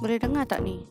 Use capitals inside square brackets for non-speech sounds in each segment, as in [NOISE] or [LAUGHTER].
Boleh dengar tak ni?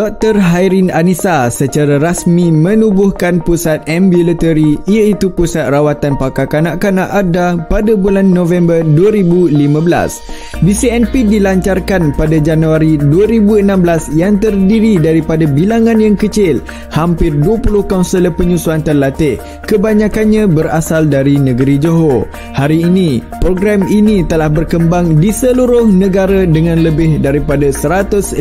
Dr. Hairin Anissa secara rasmi menubuhkan pusat ambulatory iaitu pusat rawatan pakar kanak-kanak ADA pada bulan November 2015. BCNP dilancarkan pada Januari 2016 yang terdiri daripada bilangan yang kecil, hampir 20 kaunselor penyusuan terlatih, kebanyakannya berasal dari negeri Johor. Hari ini, program ini telah berkembang di seluruh negara dengan lebih daripada 150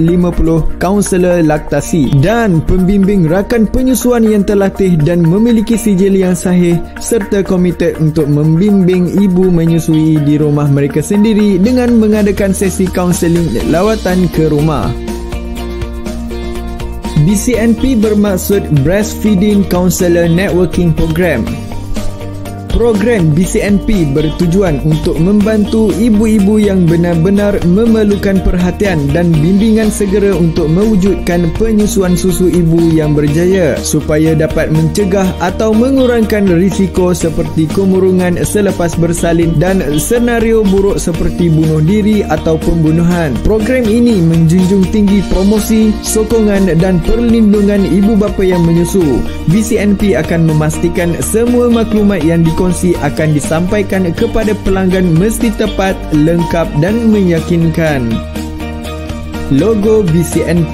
kaunselor laktasi dan pembimbing rakan penyusuan yang terlatih dan memiliki sijil yang sahih serta komited untuk membimbing ibu menyusui di rumah mereka sendiri dengan mengadakan sesi kaunseling lawatan ke rumah. BCNP bermaksud Breastfeeding Counselor Networking Program program BCNP bertujuan untuk membantu ibu-ibu yang benar-benar memerlukan perhatian dan bimbingan segera untuk mewujudkan penyusuan susu ibu yang berjaya supaya dapat mencegah atau mengurangkan risiko seperti kemurungan selepas bersalin dan senario buruk seperti bunuh diri atau pembunuhan. Program ini menjunjung tinggi promosi, sokongan dan perlindungan ibu bapa yang menyusu. BCNP akan memastikan semua maklumat yang dikonsumsi berkongsi akan disampaikan kepada pelanggan mesti tepat, lengkap dan meyakinkan. Logo BCNP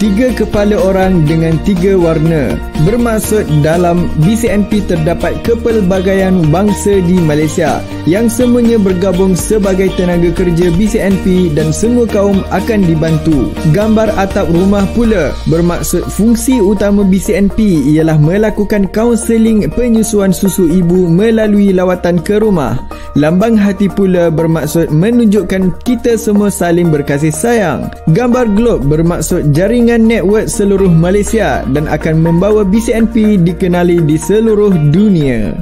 tiga kepala orang dengan tiga warna. Bermaksud dalam BCNP terdapat kepelbagaian bangsa di Malaysia yang semuanya bergabung sebagai tenaga kerja BCNP dan semua kaum akan dibantu. Gambar atap rumah pula bermaksud fungsi utama BCNP ialah melakukan kaunseling penyusuan susu ibu melalui lawatan ke rumah. Lambang hati pula bermaksud menunjukkan kita semua saling berkasih sayang. Gambar globe bermaksud jaringan dengan network seluruh Malaysia dan akan membawa BCNP dikenali di seluruh dunia.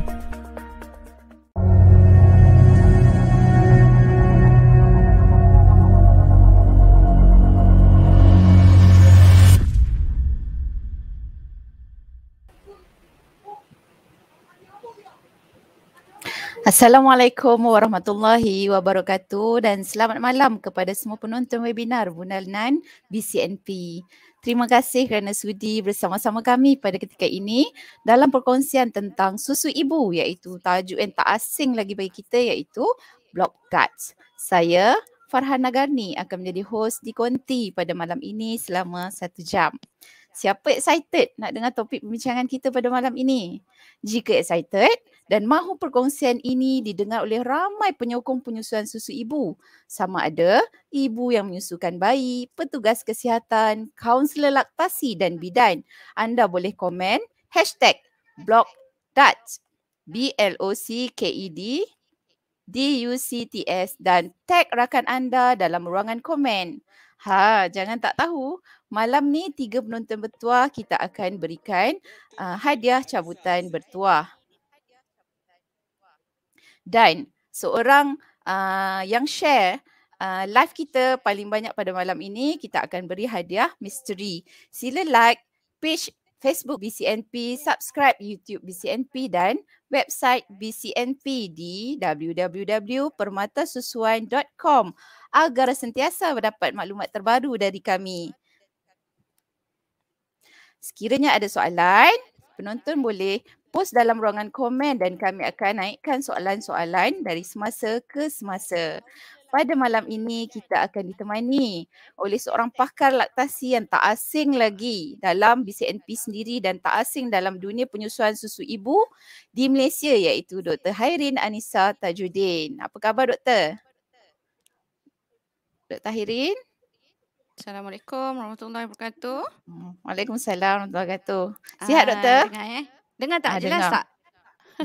Assalamualaikum warahmatullahi wabarakatuh dan selamat malam kepada semua penonton webinar BUNAL Nan BCNP. Terima kasih kerana sudi bersama-sama kami pada ketika ini dalam perkongsian tentang susu ibu iaitu tajuk yang tak asing lagi bagi kita iaitu blog Guts. Saya Farhan Nagarni akan menjadi host di Konti pada malam ini selama satu jam. Siapa excited nak dengar topik pembincangan kita pada malam ini? Jika excited, dan mahu perkongsian ini didengar oleh ramai penyokong penyusuan susu ibu. Sama ada ibu yang menyusukan bayi, petugas kesihatan, kaunselor laktasi dan bidan. Anda boleh komen hashtag blog Dutch, B-L-O-C-K-E-D, D-U-C-T-S dan tag rakan anda dalam ruangan komen. Ha, jangan tak tahu. Malam ni tiga penonton bertuah kita akan berikan uh, hadiah cabutan bertuah dan seorang uh, yang share Uh, live kita paling banyak pada malam ini kita akan beri hadiah misteri. Sila like page Facebook BCNP, subscribe YouTube BCNP dan website BCNP di www.permatasusuan.com agar sentiasa mendapat maklumat terbaru dari kami. Sekiranya ada soalan, penonton boleh post dalam ruangan komen dan kami akan naikkan soalan-soalan dari semasa ke semasa. Pada malam ini kita akan ditemani oleh seorang pakar laktasi yang tak asing lagi dalam BCNP sendiri dan tak asing dalam dunia penyusuan susu ibu di Malaysia iaitu Dr. Hairin Anissa Tajuddin. Apa khabar doktor? Dr. Hairin? Assalamualaikum warahmatullahi wabarakatuh. Hmm, Waalaikumsalam warahmatullahi wabarakatuh. Sihat ah, doktor? Dengar, eh? Dengar tak? Ha, jelas dengar. tak?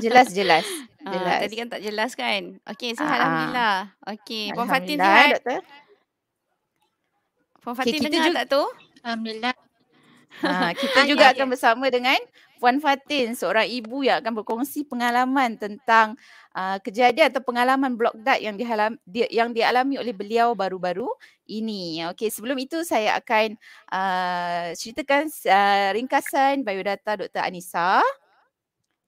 Jelas, jelas. [LAUGHS] Ah, jelas. Ha, tadi kan tak jelas kan? Okay, so ha. Alhamdulillah. Okay, Puan Fatin sihat? Alhamdulillah, Doktor. Puan Fatin okay, dengar juga... tak tu? Alhamdulillah. Ha, [LAUGHS] kita ha, juga ya, akan ya. bersama dengan Puan Fatin, seorang ibu yang akan berkongsi pengalaman tentang uh, kejadian atau pengalaman blok dat yang, dihalam, di, yang dialami oleh beliau baru-baru ini. Okey, sebelum itu saya akan uh, ceritakan uh, ringkasan biodata Dr. Anissa. Uh,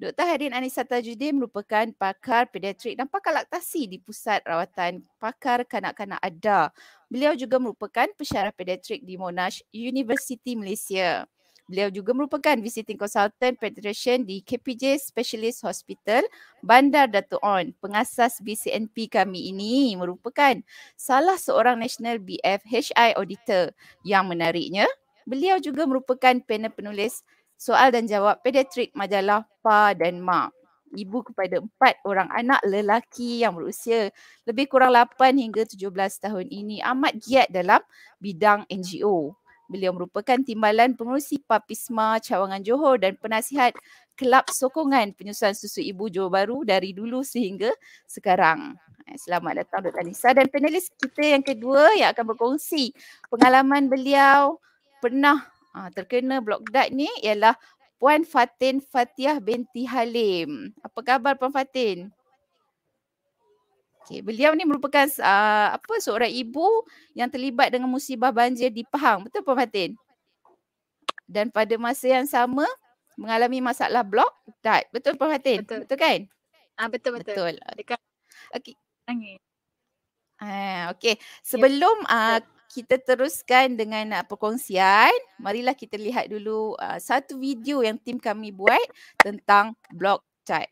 Dr. Hadin Anissa Tajuddin merupakan pakar pediatrik dan pakar laktasi di Pusat Rawatan Pakar Kanak-Kanak Ada. Beliau juga merupakan pesyarah pediatrik di Monash University Malaysia. Beliau juga merupakan visiting consultant pediatrician di KPJ Specialist Hospital Bandar Dato' On. Pengasas BCNP kami ini merupakan salah seorang national BFHI auditor yang menariknya Beliau juga merupakan panel penulis soal dan jawab pediatrik majalah Pa dan Ma. Ibu kepada empat orang anak lelaki yang berusia lebih kurang 8 hingga 17 tahun ini amat giat dalam bidang NGO. Beliau merupakan timbalan pengurusi Papisma Cawangan Johor dan penasihat Kelab Sokongan Penyusuan Susu Ibu Johor Baru dari dulu sehingga sekarang. Eh, selamat datang Dr. Anissa dan panelis kita yang kedua yang akan berkongsi pengalaman beliau pernah Ha, terkena blok dat ni ialah Puan Fatin Fatiah binti Halim. Apa khabar Puan Fatin? Okay, beliau ni merupakan uh, apa seorang ibu yang terlibat dengan musibah banjir di Pahang. Betul Puan Fatin? Dan pada masa yang sama mengalami masalah blok dat. Betul Puan Fatin? Betul, betul kan? Ah betul betul. Betul. Dekat okay. angin. Ah, ya. Sebelum uh, kita teruskan dengan uh, perkongsian. Marilah kita lihat dulu uh, satu video yang tim kami buat tentang blog chart.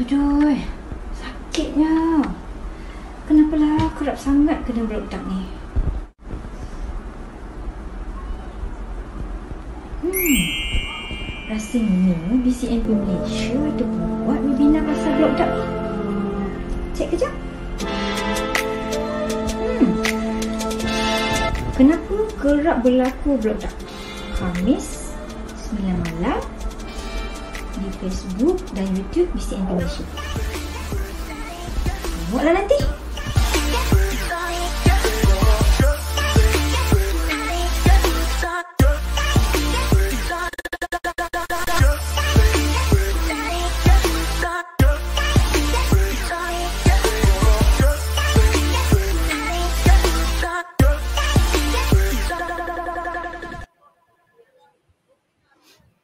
Aduh, sakitnya. Kenapalah kerap sangat kena blok tak ni. Hmm. Rasanya BCNP Malaysia itu buat webinar pasal blog dah. Cek kejap. Hmm. Kenapa kerap berlaku blog dah? Kamis 9 malam di Facebook dan YouTube BCNP Malaysia. Buatlah Nanti.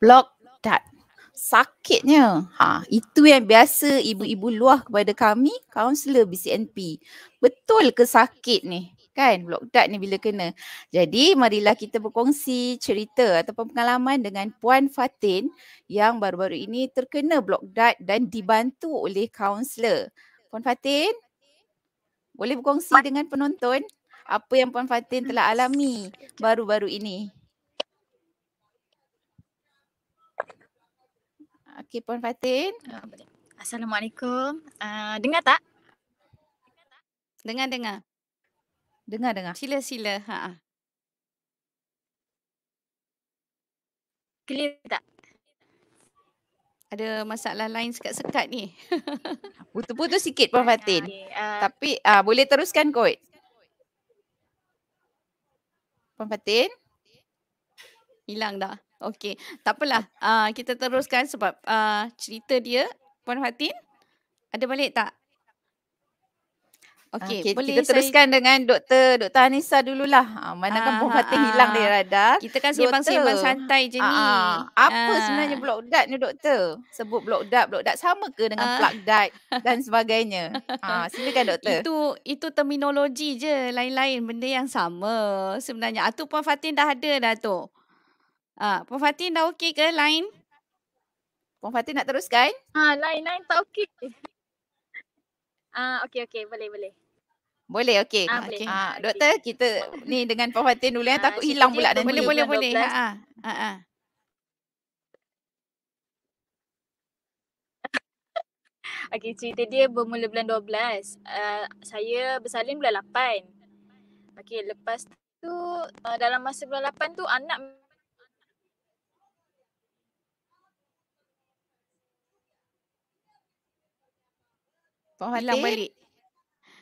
Blok that. Sakitnya. Ha, itu yang biasa ibu-ibu luah kepada kami, kaunselor BCNP. Betul ke sakit ni? Kan block that ni bila kena. Jadi marilah kita berkongsi cerita ataupun pengalaman dengan Puan Fatin yang baru-baru ini terkena blok that dan dibantu oleh kaunselor. Puan Fatin, boleh berkongsi dengan penonton apa yang Puan Fatin telah alami baru-baru ini? Okey Puan Fatin. Ah, Assalamualaikum. Uh, dengar tak? Dengar-dengar. Dengar-dengar. Sila-sila. Ha, ha. Clear tak? Ada masalah lain sekat-sekat ni. [LAUGHS] Putus-putus sikit Puan Fatin. Ah, okay, uh, Tapi uh, boleh teruskan kot. Puan Fatin. Hilang dah. Okey, tak apalah. Uh, kita teruskan sebab uh, cerita dia Puan Fatin ada balik tak? Okey, okay, boleh kita teruskan saya... dengan Doktor Dr. Anissa dululah. Ha, ah, mana kan Puan Fatin aa. hilang dari radar. Kita kan sembang-sembang santai je aa, ni. Apa aa. sebenarnya blok dart ni doktor? Sebut blok dart, blok dart sama ke dengan plak plug [LAUGHS] dan sebagainya? ha, silakan doktor. Itu itu terminologi je, lain-lain benda yang sama sebenarnya. Atu Puan Fatin dah ada dah tu. Ah, Puan Fatin dah okey ke Lain? Puan Fatin nak teruskan? Ah, lain lain tak okey. Ah, okey okey, boleh boleh. Boleh okey. Ah, okay. Boleh. ah, ah doktor, okay. kita ni dengan Puan Fatin dulu eh. ah, yang takut hilang pula dan Boleh boleh boleh. Ha ah. Ha ah. ah, ah. [LAUGHS] Okey, cerita dia bermula bulan 12. Uh, saya bersalin bulan 8. Okay, lepas tu uh, dalam masa bulan 8 tu anak Puan Fatin. Hilang balik.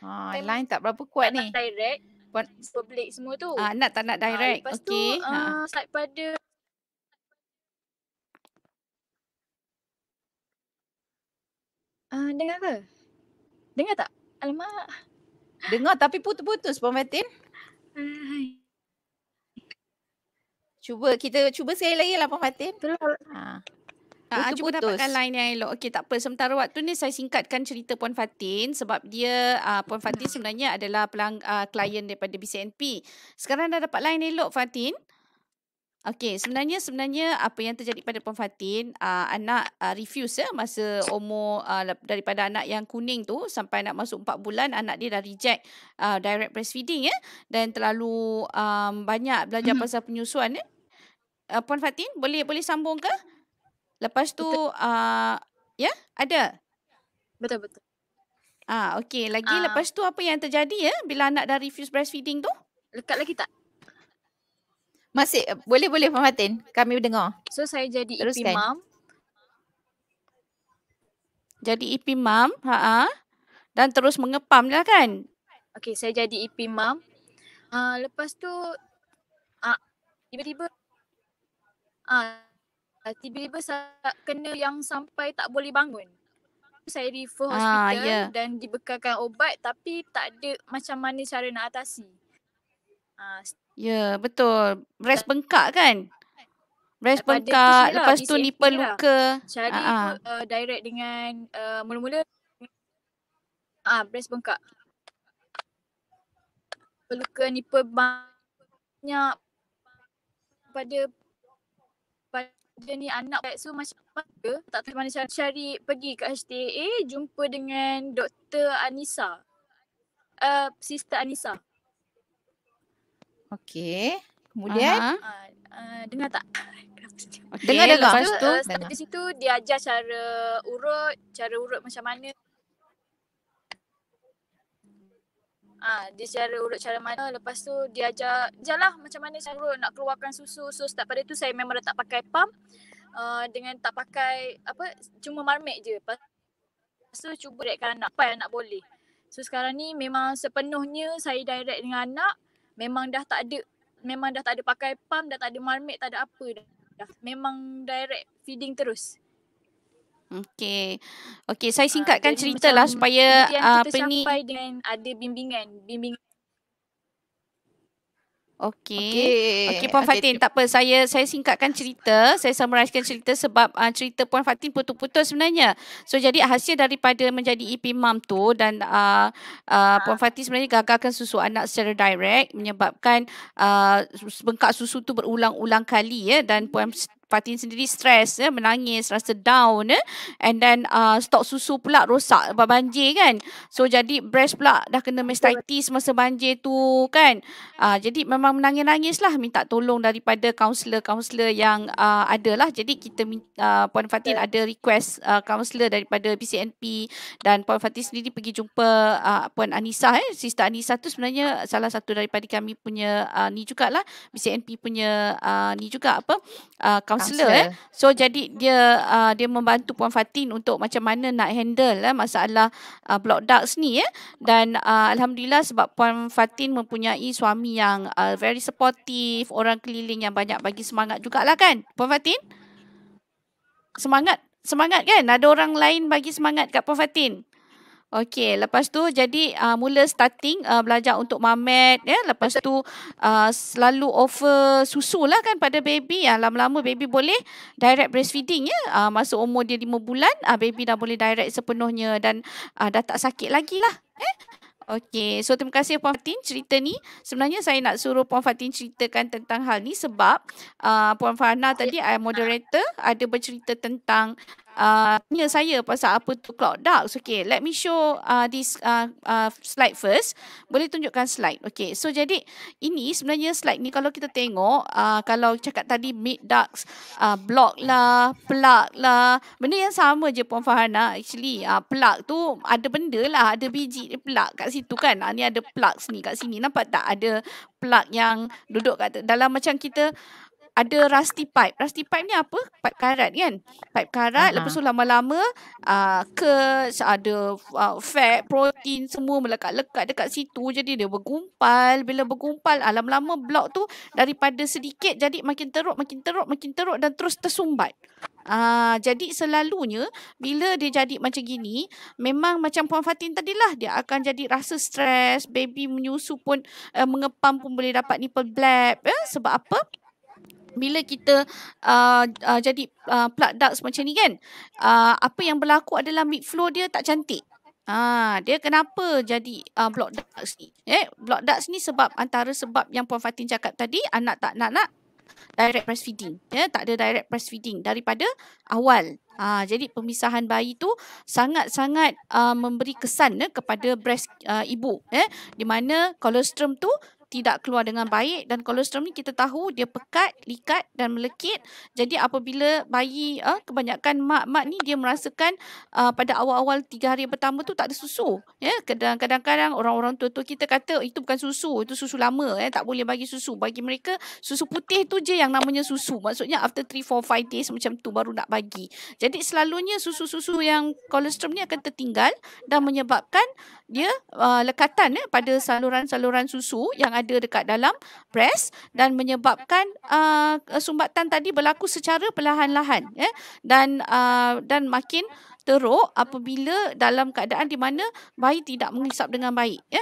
Ha, ah, line tak berapa kuat tak ni. Tak direct. Puan... Public semua tu. Ah, nak tak nak ah, direct. Ah, lepas okay. tu, ah. Ha. Uh, pada... Ah, uh, dengar ke? Dengar tak? Alamak. Dengar tapi putus-putus Puan Fatin. Hai. Cuba kita cuba sekali lagi lah Puan Fatin. Betul. Ha. Ha, cuba putus. dapatkan line yang elok. Okey, tak apa. Sementara waktu ni saya singkatkan cerita Puan Fatin sebab dia uh, Puan Fatin hmm. sebenarnya adalah pelang uh, klien daripada BCNP. Sekarang dah dapat line elok Fatin. Okey, sebenarnya sebenarnya apa yang terjadi pada Puan Fatin, uh, anak uh, refuse ya masa umur uh, daripada anak yang kuning tu sampai nak masuk 4 bulan anak dia dah reject uh, direct breastfeeding ya dan terlalu um, banyak belajar mhm. pasal penyusuan ya. Uh, Puan Fatin, boleh boleh sambung ke? Lepas tu uh, ya, yeah? ada. Betul betul. Ah, okey. Lagi uh, lepas tu apa yang terjadi ya bila anak dah refuse breastfeeding tu? Lekat lagi tak? Masih boleh boleh Fatin. Kami dengar. So saya jadi IP mom. Jadi IP mom, ha ah. Dan terus mengepam lah kan? Okey, saya jadi IP mom. Uh, ah, lepas tu uh, tiba-tiba ah uh, Ah, tiba-tiba saya kena yang sampai tak boleh bangun. Saya refer ah, hospital yeah. dan dibekalkan obat tapi tak ada macam mana cara nak atasi. Ah, ya yeah, betul. Breast bengkak kan? Breast bengkak lah, lepas tu nipple lah. luka. Cari uh-huh. uh, eh, direct dengan uh, mula-mula ah uh, breast bengkak. Luka nipple banyak pada dia ni anak so macam ke tak tahu mana cari, cari pergi ke HTA eh, jumpa dengan Dr. Anissa uh, Sister Anissa Okay kemudian uh uh, dengar tak? Okay, dengar dengar lepas tu, uh, start dari situ dia ajar cara urut cara urut macam mana Ah, dia cara urut cara mana lepas tu dia ajar jelah macam mana cara nak keluarkan susu. So start pada tu saya memang tak pakai pump. Uh, dengan tak pakai apa cuma marmek je. Lepas tu cuba dekat anak apa nak boleh. So sekarang ni memang sepenuhnya saya direct dengan anak memang dah tak ada memang dah tak ada pakai pump dah tak ada marmek tak ada apa dah. Memang direct feeding terus. Okey. Okey, saya ah, singkatkan uh, cerita lah supaya ah, apa ni uh, sampai dengan ada bimbingan, bimbingan Okey. Okey okay, Puan okay, Fatin, tak apa. Saya saya singkatkan cerita, saya summarizekan cerita sebab uh, cerita Puan Fatin putus-putus sebenarnya. So jadi hasil daripada menjadi EP mam tu dan uh, uh, Puan Fatin sebenarnya gagalkan susu anak secara direct menyebabkan uh, bengkak susu tu berulang-ulang kali ya dan Puan Fatin sendiri stres ya, eh, menangis, rasa down ya. And then uh, stok susu pula rosak sebab banjir kan. So jadi breast pula dah kena mastitis masa banjir tu kan. Uh, jadi memang menangis-nangis lah minta tolong daripada kaunselor-kaunselor yang uh, ada lah. Jadi kita uh, Puan Fatin ada request uh, kaunselor daripada PCNP dan Puan Fatin sendiri pergi jumpa uh, Puan Anissa. Eh. Sister Anissa tu sebenarnya salah satu daripada kami punya uh, ni jugalah. PCNP punya uh, ni juga apa. Uh, kaunselor eh. So jadi dia uh, dia membantu Puan Fatin untuk macam mana nak handle eh, masalah uh, block ducks ni eh. Dan uh, alhamdulillah sebab Puan Fatin mempunyai suami yang uh, very supportive, orang keliling yang banyak bagi semangat jugalah kan. Puan Fatin. Semangat, semangat kan? Ada orang lain bagi semangat kat Puan Fatin. Okey, lepas tu jadi uh, mula starting uh, belajar untuk mamet ya. Lepas tu uh, selalu offer susu lah kan pada baby. Ya. Lama-lama baby boleh direct breastfeeding ya. Uh, ah, masa umur dia lima bulan, uh, baby dah boleh direct sepenuhnya dan uh, dah tak sakit lagi lah. Eh? Okey, so terima kasih Puan Fatin cerita ni. Sebenarnya saya nak suruh Puan Fatin ceritakan tentang hal ni sebab uh, Puan Farna tadi, moderator, ada bercerita tentang Ah, tanya saya pasal apa tu cloud ducts. Okay, let me show uh, this uh, uh, slide first. Boleh tunjukkan slide. Okay, so jadi ini sebenarnya slide ni kalau kita tengok, uh, kalau cakap tadi mid ducts, uh, block lah, plug lah, benda yang sama je Puan Fahana. Actually, uh, plug tu ada benda lah, ada biji plug kat situ kan. Uh, ni ada plugs ni kat sini. Nampak tak ada plug yang duduk kat dalam macam kita ada rusty pipe. Rusty pipe ni apa? Pipe karat kan? Pipe karat uh-huh. lepas tu lama-lama uh, ah, ke ada uh, fat, protein semua melekat-lekat dekat situ jadi dia bergumpal. Bila bergumpal uh, lama-lama blok tu daripada sedikit jadi makin teruk, makin teruk, makin teruk dan terus tersumbat. Uh, jadi selalunya bila dia jadi macam gini memang macam Puan Fatin tadilah dia akan jadi rasa stres, baby menyusu pun uh, mengepam pun boleh dapat nipple black. Eh? Sebab apa? bila kita uh, uh, jadi uh, plug ducts macam ni kan uh, apa yang berlaku adalah mid flow dia tak cantik ha dia kenapa jadi uh, block ducts ni eh block ducts ni sebab antara sebab yang puan Fatin cakap tadi anak tak nak nak direct breastfeeding ya tak ada direct breastfeeding daripada awal ha jadi pemisahan bayi tu sangat-sangat uh, memberi kesan eh, kepada breast uh, ibu eh di mana colostrum tu tidak keluar dengan baik dan kolostrum ni kita tahu dia pekat, likat dan melekit. Jadi apabila bayi uh, kebanyakan mak-mak ni dia merasakan uh, pada awal-awal tiga hari pertama tu tak ada susu. yeah? kadang-kadang orang-orang tua tu kita kata oh, itu bukan susu, itu susu lama eh? tak boleh bagi susu. Bagi mereka susu putih tu je yang namanya susu. Maksudnya after three, four, five days macam tu baru nak bagi. Jadi selalunya susu-susu yang kolostrum ni akan tertinggal dan menyebabkan dia ya, uh, lekatan ya pada saluran-saluran susu yang ada dekat dalam breast dan menyebabkan uh, sumbatan tadi berlaku secara perlahan-lahan ya dan uh, dan makin teruk apabila dalam keadaan di mana bayi tidak mengisap dengan baik ya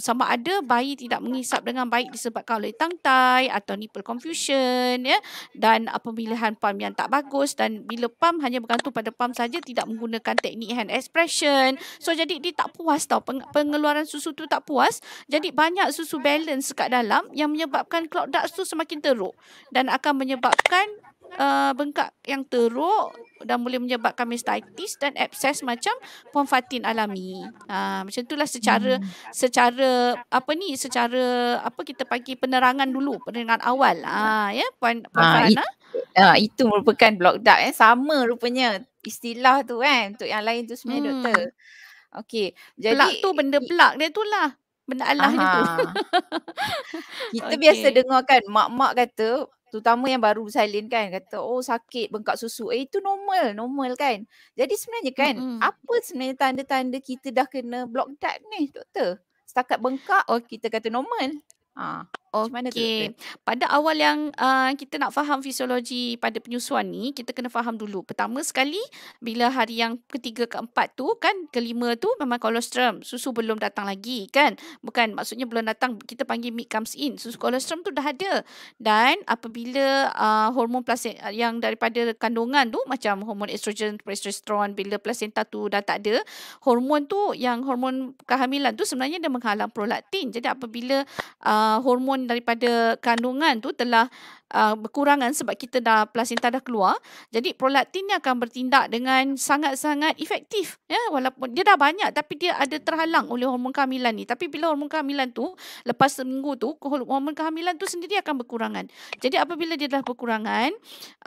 sama ada bayi tidak mengisap dengan baik disebabkan oleh tangtai atau nipple confusion ya dan pemilihan pump yang tak bagus dan bila pump hanya bergantung pada pump saja tidak menggunakan teknik hand expression so jadi dia tak puas tau pengeluaran susu tu tak puas jadi banyak susu balance kat dalam yang menyebabkan clot duct tu semakin teruk dan akan menyebabkan uh, bengkak yang teruk dan boleh menyebabkan mastitis dan abses macam pomfatin alami. Uh, macam itulah secara hmm. secara apa ni secara apa kita panggil penerangan dulu penerangan awal. Uh, ya puan ah, puan ha, it, uh, itu merupakan block duct eh sama rupanya istilah tu kan eh, untuk yang lain tu sebenarnya hmm. doktor. Okey. Jadi plak tu benda plak dia tu lah. Benda alah dia tu. [LAUGHS] kita okay. biasa dengar kan mak-mak kata terutama yang baru bersalin kan kata oh sakit bengkak susu eh itu normal normal kan jadi sebenarnya kan mm-hmm. apa sebenarnya tanda-tanda kita dah kena block diet ni doktor setakat bengkak oh kita kata normal Ha. Okay. Pada awal yang uh, kita nak faham fisiologi pada penyusuan ni, kita kena faham dulu. Pertama sekali, bila hari yang ketiga keempat tu kan, kelima tu memang kolostrum. Susu belum datang lagi kan. Bukan maksudnya belum datang, kita panggil meat comes in. Susu kolostrum tu dah ada. Dan apabila uh, hormon placenta uh, yang daripada kandungan tu, macam hormon estrogen, progesterone, bila placenta tu dah tak ada, hormon tu yang hormon kehamilan tu sebenarnya dia menghalang prolaktin. Jadi apabila uh, uh, hormon daripada kandungan tu telah uh, berkurangan sebab kita dah plasenta dah keluar jadi prolaktin ni akan bertindak dengan sangat-sangat efektif ya walaupun dia dah banyak tapi dia ada terhalang oleh hormon kehamilan ni tapi bila hormon kehamilan tu lepas seminggu tu hormon kehamilan tu sendiri akan berkurangan jadi apabila dia dah berkurangan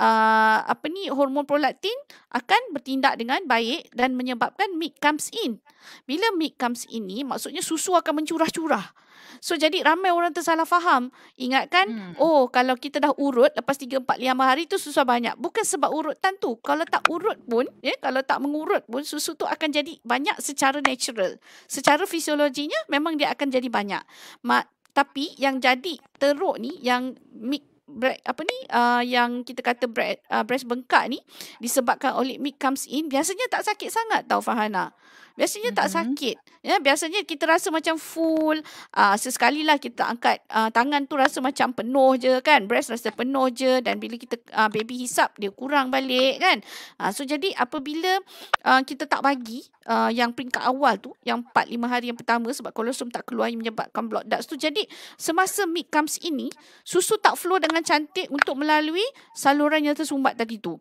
uh, apa ni hormon prolaktin akan bertindak dengan baik dan menyebabkan milk comes in bila milk comes in ni maksudnya susu akan mencurah-curah So jadi ramai orang tersalah faham. Ingatkan, hmm. oh kalau kita dah urut lepas 3 4 5 hari tu susah banyak. Bukan sebab urutan tu. Kalau tak urut pun, ya, kalau tak mengurut pun susu tu akan jadi banyak secara natural. Secara fisiologinya memang dia akan jadi banyak. Ma- tapi yang jadi teruk ni yang mik bre- apa ni uh, yang kita kata bre- uh, breast bengkak ni disebabkan oleh milk comes in biasanya tak sakit sangat tau Fahana biasanya mm-hmm. tak sakit ya biasanya kita rasa macam full uh, ah, sesekali lah kita angkat uh, tangan tu rasa macam penuh je kan breast rasa penuh je dan bila kita uh, baby hisap dia kurang balik kan uh, so jadi apabila uh, kita tak bagi uh, yang peringkat awal tu yang 4 5 hari yang pertama sebab kolostrum tak keluar yang menyebabkan blood ducts tu jadi semasa meat comes ini susu tak flow dengan cantik untuk melalui saluran yang tersumbat tadi tu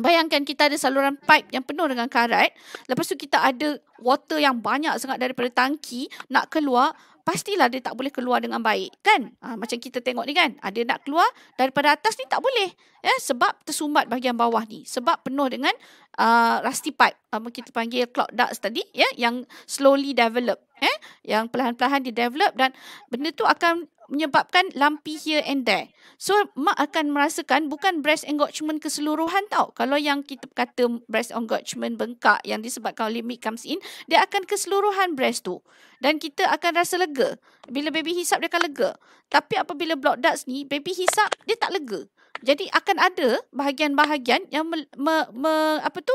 Bayangkan kita ada saluran pipe yang penuh dengan karat. Lepas tu kita ada water yang banyak sangat daripada tangki nak keluar. Pastilah dia tak boleh keluar dengan baik. Kan? Ha, macam kita tengok ni kan. Ada ha, nak keluar daripada atas ni tak boleh. Ya, sebab tersumbat bahagian bawah ni. Sebab penuh dengan uh, rusty pipe. Apa kita panggil clock ducts tadi. Ya, yang slowly develop. Ya, yang perlahan-perlahan di develop. Dan benda tu akan menyebabkan lumpy here and there. So mak akan merasakan bukan breast engorgement keseluruhan tau. Kalau yang kita kata breast engorgement bengkak yang disebabkan oleh meat comes in, dia akan keseluruhan breast tu. Dan kita akan rasa lega. Bila baby hisap dia akan lega. Tapi apabila block ducts ni, baby hisap dia tak lega. Jadi akan ada bahagian-bahagian yang me, me, me, apa tu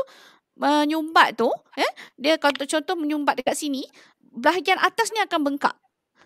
menyumbat tu, eh? dia contoh contoh menyumbat dekat sini, bahagian atas ni akan bengkak.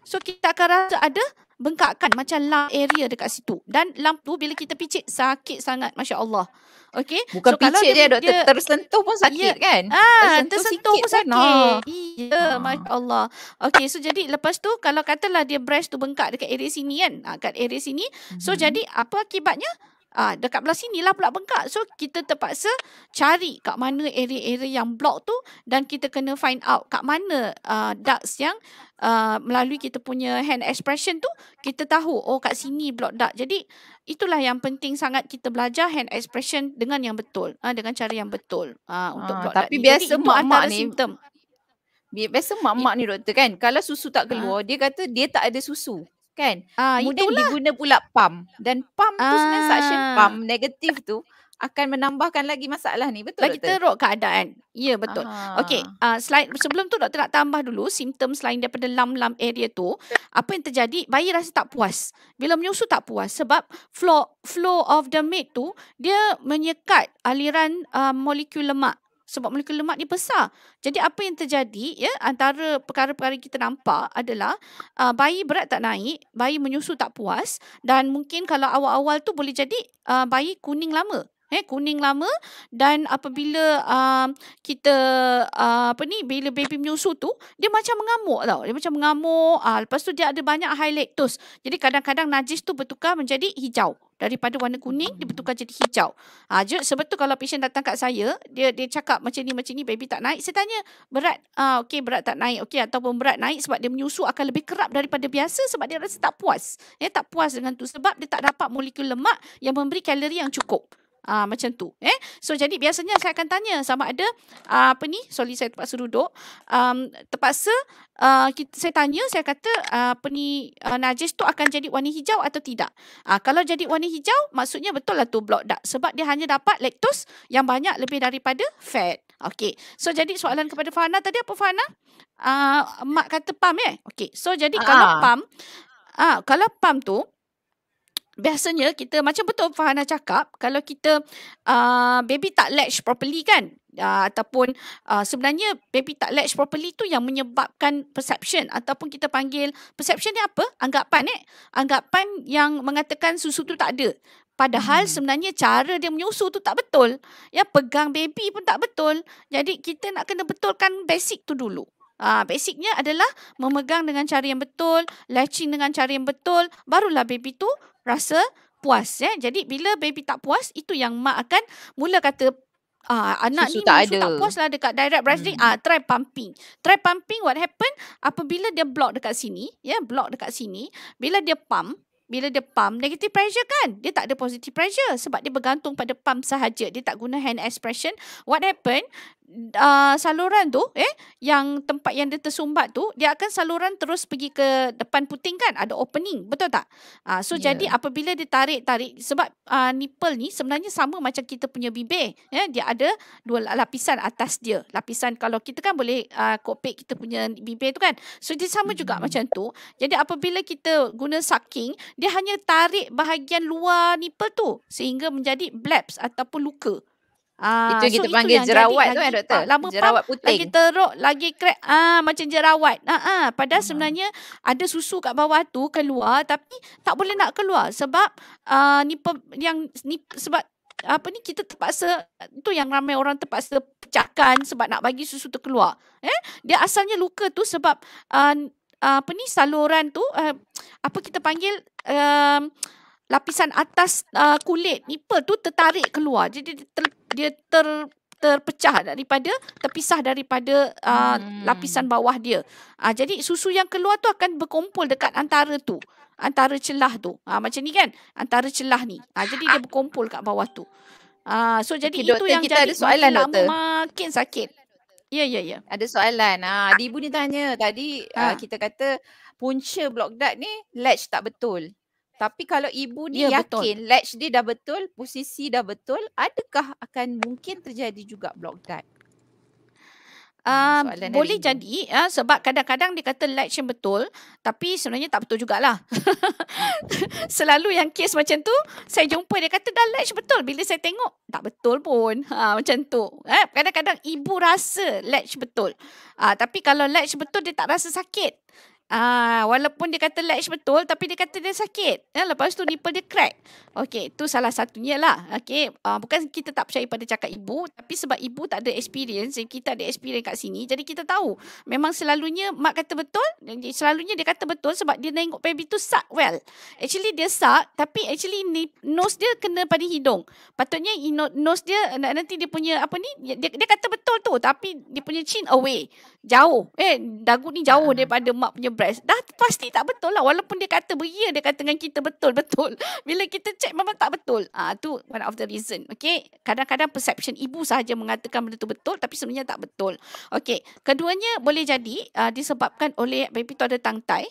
So kita akan rasa ada bengkakkan macam lamp area dekat situ dan lamp tu bila kita picit sakit sangat masya Allah okay bukan so, picit kalau dia, dia doktor tersentuh pun sakit yeah. kan ah, tersentuh, tersentuh pun kan? sakit ah. iya yeah, ah. masya Allah okay so jadi lepas tu kalau katalah dia breast tu bengkak dekat area sini kan ah, kat area sini so hmm. jadi apa akibatnya Ah ha, dekat belah sinilah pula bengkak. So kita terpaksa cari kat mana area-area yang block tu dan kita kena find out kat mana uh, ah, ducts yang uh, melalui kita punya hand expression tu kita tahu oh kat sini block duct. Jadi itulah yang penting sangat kita belajar hand expression dengan yang betul. Ah ha, dengan cara yang betul. Ah ha, untuk ha, block tapi duct. Biasa Jadi, mak -mak ni, biasa mak-mak ni biasa mak-mak ni doktor kan kalau susu tak keluar ha. dia kata dia tak ada susu kan ah, kemudian itulah. diguna pula pump dan pump tu ah. sebenarnya suction pump negatif tu akan menambahkan lagi masalah ni betul tak? lagi doktor? teruk keadaan ya betul okey uh, ah, slide sebelum tu doktor nak tambah dulu simptom selain daripada lam-lam area tu apa yang terjadi bayi rasa tak puas bila menyusu tak puas sebab flow flow of the milk tu dia menyekat aliran uh, molekul lemak sebab molekul lemak ni besar. Jadi apa yang terjadi ya antara perkara-perkara kita nampak adalah uh, bayi berat tak naik, bayi menyusu tak puas dan mungkin kalau awal-awal tu boleh jadi uh, bayi kuning lama eh kuning lama dan apabila uh, kita uh, apa ni bila baby menyusu tu dia macam mengamuk tau dia macam mengamuk uh, lepas tu dia ada banyak high lactose jadi kadang-kadang najis tu bertukar menjadi hijau daripada warna kuning dia bertukar jadi hijau. Ha ah, jadi sebetul kalau pasien datang kat saya dia dia cakap macam ni macam ni baby tak naik saya tanya berat ah okey berat tak naik okey ataupun berat naik sebab dia menyusu akan lebih kerap daripada biasa sebab dia rasa tak puas. eh tak puas dengan tu sebab dia tak dapat molekul lemak yang memberi kalori yang cukup. Uh, macam tu. Eh? So, jadi biasanya saya akan tanya sama ada uh, apa ni, sorry saya terpaksa duduk. Um, terpaksa uh, ah, kita, saya tanya, saya kata uh, apa ni, uh, najis tu akan jadi warna hijau atau tidak. Uh, kalau jadi warna hijau, maksudnya betul lah tu blok dark. Sebab dia hanya dapat lektos yang banyak lebih daripada fat. Okay. So, jadi soalan kepada Fana tadi apa Fana? Uh, mak kata pam eh? Okay. So, jadi uh kalau pam, uh, kalau pam tu, biasanya kita macam betul Farhana cakap kalau kita uh, baby tak latch properly kan uh, ataupun uh, sebenarnya baby tak latch properly tu yang menyebabkan perception ataupun kita panggil perception ni apa anggapan eh anggapan yang mengatakan susu tu tak ada padahal hmm. sebenarnya cara dia menyusu tu tak betul ya pegang baby pun tak betul jadi kita nak kena betulkan basic tu dulu Ah, basicnya adalah memegang dengan cara yang betul, latching dengan cara yang betul, barulah baby tu rasa puas ya. Jadi bila baby tak puas itu yang mak akan mula kata Ah, anak susu ni tak, susu ada. tak puas lah dekat direct breastfeeding hmm. ah, Try pumping Try pumping what happen Apabila dia block dekat sini ya yeah, Block dekat sini Bila dia pump Bila dia pump Negative pressure kan Dia tak ada positive pressure Sebab dia bergantung pada pump sahaja Dia tak guna hand expression What happen uh, saluran tu eh yang tempat yang dia tersumbat tu dia akan saluran terus pergi ke depan puting kan ada opening betul tak uh, so yeah. jadi apabila ditarik tarik sebab uh, nipple ni sebenarnya sama macam kita punya bibir ya eh? dia ada dua lapisan atas dia lapisan kalau kita kan boleh uh, kopek kita punya bibir tu kan so dia sama mm-hmm. juga hmm. macam tu jadi apabila kita guna sucking dia hanya tarik bahagian luar nipple tu sehingga menjadi blebs ataupun luka Ah, itu kita so panggil jerawat tu kan doktor? Lama jerawat puting. Lagi teruk, lagi krek. Ah, macam jerawat. Ah, ah. Padahal hmm. sebenarnya ada susu kat bawah tu keluar tapi tak boleh nak keluar sebab ah, ni pe, yang ni sebab apa ni kita terpaksa tu yang ramai orang terpaksa pecahkan sebab nak bagi susu tu keluar. Eh, dia asalnya luka tu sebab ah, ah apa ni saluran tu ah, apa kita panggil ah, lapisan atas uh, kulit nipple tu tertarik keluar. Jadi dia ter, dia ter terpecah daripada terpisah daripada uh, hmm. lapisan bawah dia. Uh, jadi susu yang keluar tu akan berkumpul dekat antara tu, antara celah tu. Uh, macam ni kan, antara celah ni. Uh, jadi dia berkumpul kat bawah tu. Uh, so jadi okay, itu doktor, yang kita jadi ada soalan makin doktor. Makin sakit. Ya yeah, ya yeah, ya. Yeah. Ada soalan. Ah, ha, ibu ni tanya tadi ha. kita kata punca blok dat ni latch tak betul. Tapi kalau ibu ni ya, yakin betul. latch dia dah betul, posisi dah betul, adakah akan mungkin terjadi juga block guard? Hmm, ehm, uh, boleh ini. jadi uh, sebab kadang-kadang dia kata latch yang betul tapi sebenarnya tak betul jugalah. [LAUGHS] Selalu yang case macam tu saya jumpa dia kata dah latch betul bila saya tengok tak betul pun ha, macam tu. Eh, kadang-kadang ibu rasa latch betul uh, tapi kalau latch betul dia tak rasa sakit. Ah, walaupun dia kata latch betul tapi dia kata dia sakit. Ya, lepas tu nipple dia crack. Okey, tu salah satunya lah. Okey, ah, bukan kita tak percaya pada cakap ibu tapi sebab ibu tak ada experience dan eh, kita ada experience kat sini jadi kita tahu memang selalunya mak kata betul selalunya dia kata betul sebab dia tengok baby tu suck well. Actually dia suck tapi actually ni, nose dia kena pada hidung. Patutnya nose dia nanti dia punya apa ni dia, dia kata betul tu tapi dia punya chin away. Jauh. Eh, dagu ni jauh ah. daripada mak punya press dah pasti tak betul lah walaupun dia kata ya dia kata dengan kita betul betul [LAUGHS] bila kita check memang tak betul ah ha, tu one of the reason Okay. kadang-kadang perception ibu sahaja mengatakan benda tu betul tapi sebenarnya tak betul Okay. keduanya boleh jadi uh, disebabkan oleh baby tu ada tangtai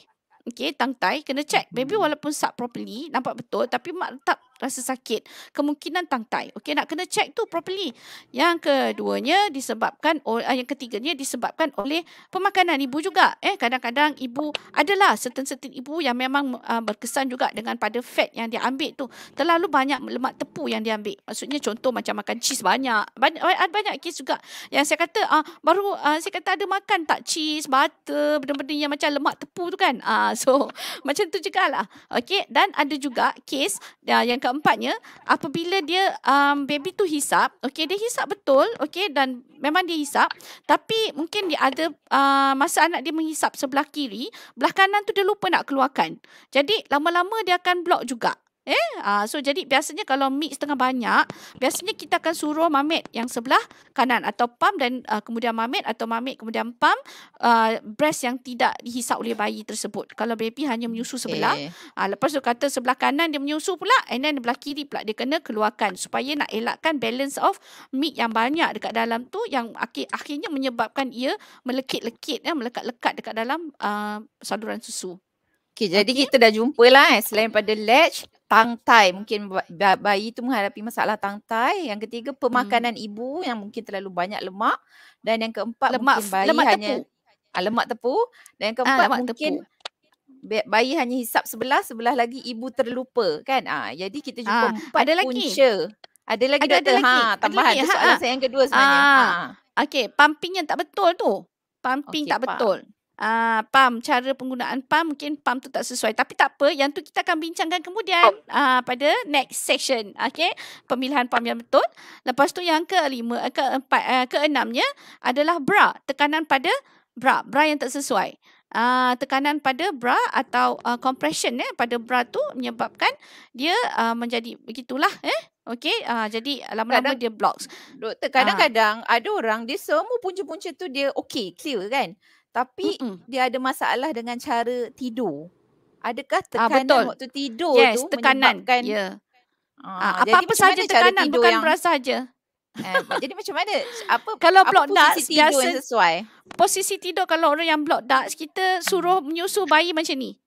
Okay. tangtai kena check baby walaupun suck properly nampak betul tapi mak tak rasa sakit, kemungkinan tangkai. Okey, nak kena check tu properly. Yang keduanya disebabkan ah, yang ketiganya disebabkan oleh pemakanan ibu juga. Eh, kadang-kadang ibu adalah certain-certain ibu yang memang uh, berkesan juga dengan pada fat yang dia ambil tu. Terlalu banyak lemak tepu yang dia ambil. Maksudnya contoh macam makan cheese banyak. Banyak ah, banyak kes juga yang saya kata uh, baru uh, saya kata ada makan tak cheese, butter, benda-benda yang macam lemak tepu tu kan. Uh, [LAUGHS] so macam tu juga lah, Okey, dan ada juga kes uh, yang keempatnya apabila dia um, baby tu hisap okey dia hisap betul okey dan memang dia hisap tapi mungkin dia ada uh, masa anak dia menghisap sebelah kiri belah kanan tu dia lupa nak keluarkan jadi lama-lama dia akan blok juga Eh, uh, so jadi biasanya kalau mix tengah banyak, biasanya kita akan suruh mamet yang sebelah kanan atau pam dan uh, kemudian mamet atau mamet kemudian pam uh, ah, breast yang tidak dihisap oleh bayi tersebut. Kalau baby hanya menyusu sebelah, okay. uh, lepas tu kata sebelah kanan dia menyusu pula and then sebelah kiri pula dia kena keluarkan supaya nak elakkan balance of milk yang banyak dekat dalam tu yang akhir, akhirnya menyebabkan ia melekit-lekit ya, melekat-lekat dekat dalam uh, saluran susu. Okay, jadi okay. kita dah jumpa lah eh, selain pada latch, tangtai mungkin bayi itu menghadapi masalah tangtai yang ketiga hmm. pemakanan hmm. ibu yang mungkin terlalu banyak lemak dan yang keempat lemak, mungkin bayi lemak hanya tepu. Ah, lemak tepu dan yang ah, keempat ah, lemak mungkin tepu bayi hanya hisap sebelah sebelah lagi ibu terlupa kan ha, jadi kita ah, jumpa ha, empat ada lagi. ada lagi ada, ada lagi. Ha, tambahan ada lagi. Ha, ha. soalan ha, saya yang kedua sebenarnya ha, ha. okey pumping yang tak betul tu pumping okay, tak pa. betul Ah, pam cara penggunaan pam mungkin pam tu tak sesuai tapi tak apa yang tu kita akan bincangkan kemudian oh. ah, pada next session okey pemilihan pam yang betul lepas tu yang kelima ke empat eh, ke eh, enamnya adalah bra tekanan pada bra bra yang tak sesuai ah, tekanan pada bra atau uh, compression eh pada bra tu menyebabkan dia uh, menjadi begitulah eh okey ah, jadi lama-lama dia blocks kadang-kadang ah. ada orang dia semua punca-punca tu dia okey clear kan tapi Mm-mm. dia ada masalah dengan cara tidur. Adakah ah, tekanan ah, waktu tidur yes, tu tekanan. menyebabkan yeah. Ah, ah apa-apa saja tekanan bukan yang... perasa saja. Eh, jadi macam mana? Apa [LAUGHS] kalau block dark biasa yang sesuai? Posisi tidur kalau orang yang block dark kita suruh menyusu bayi macam ni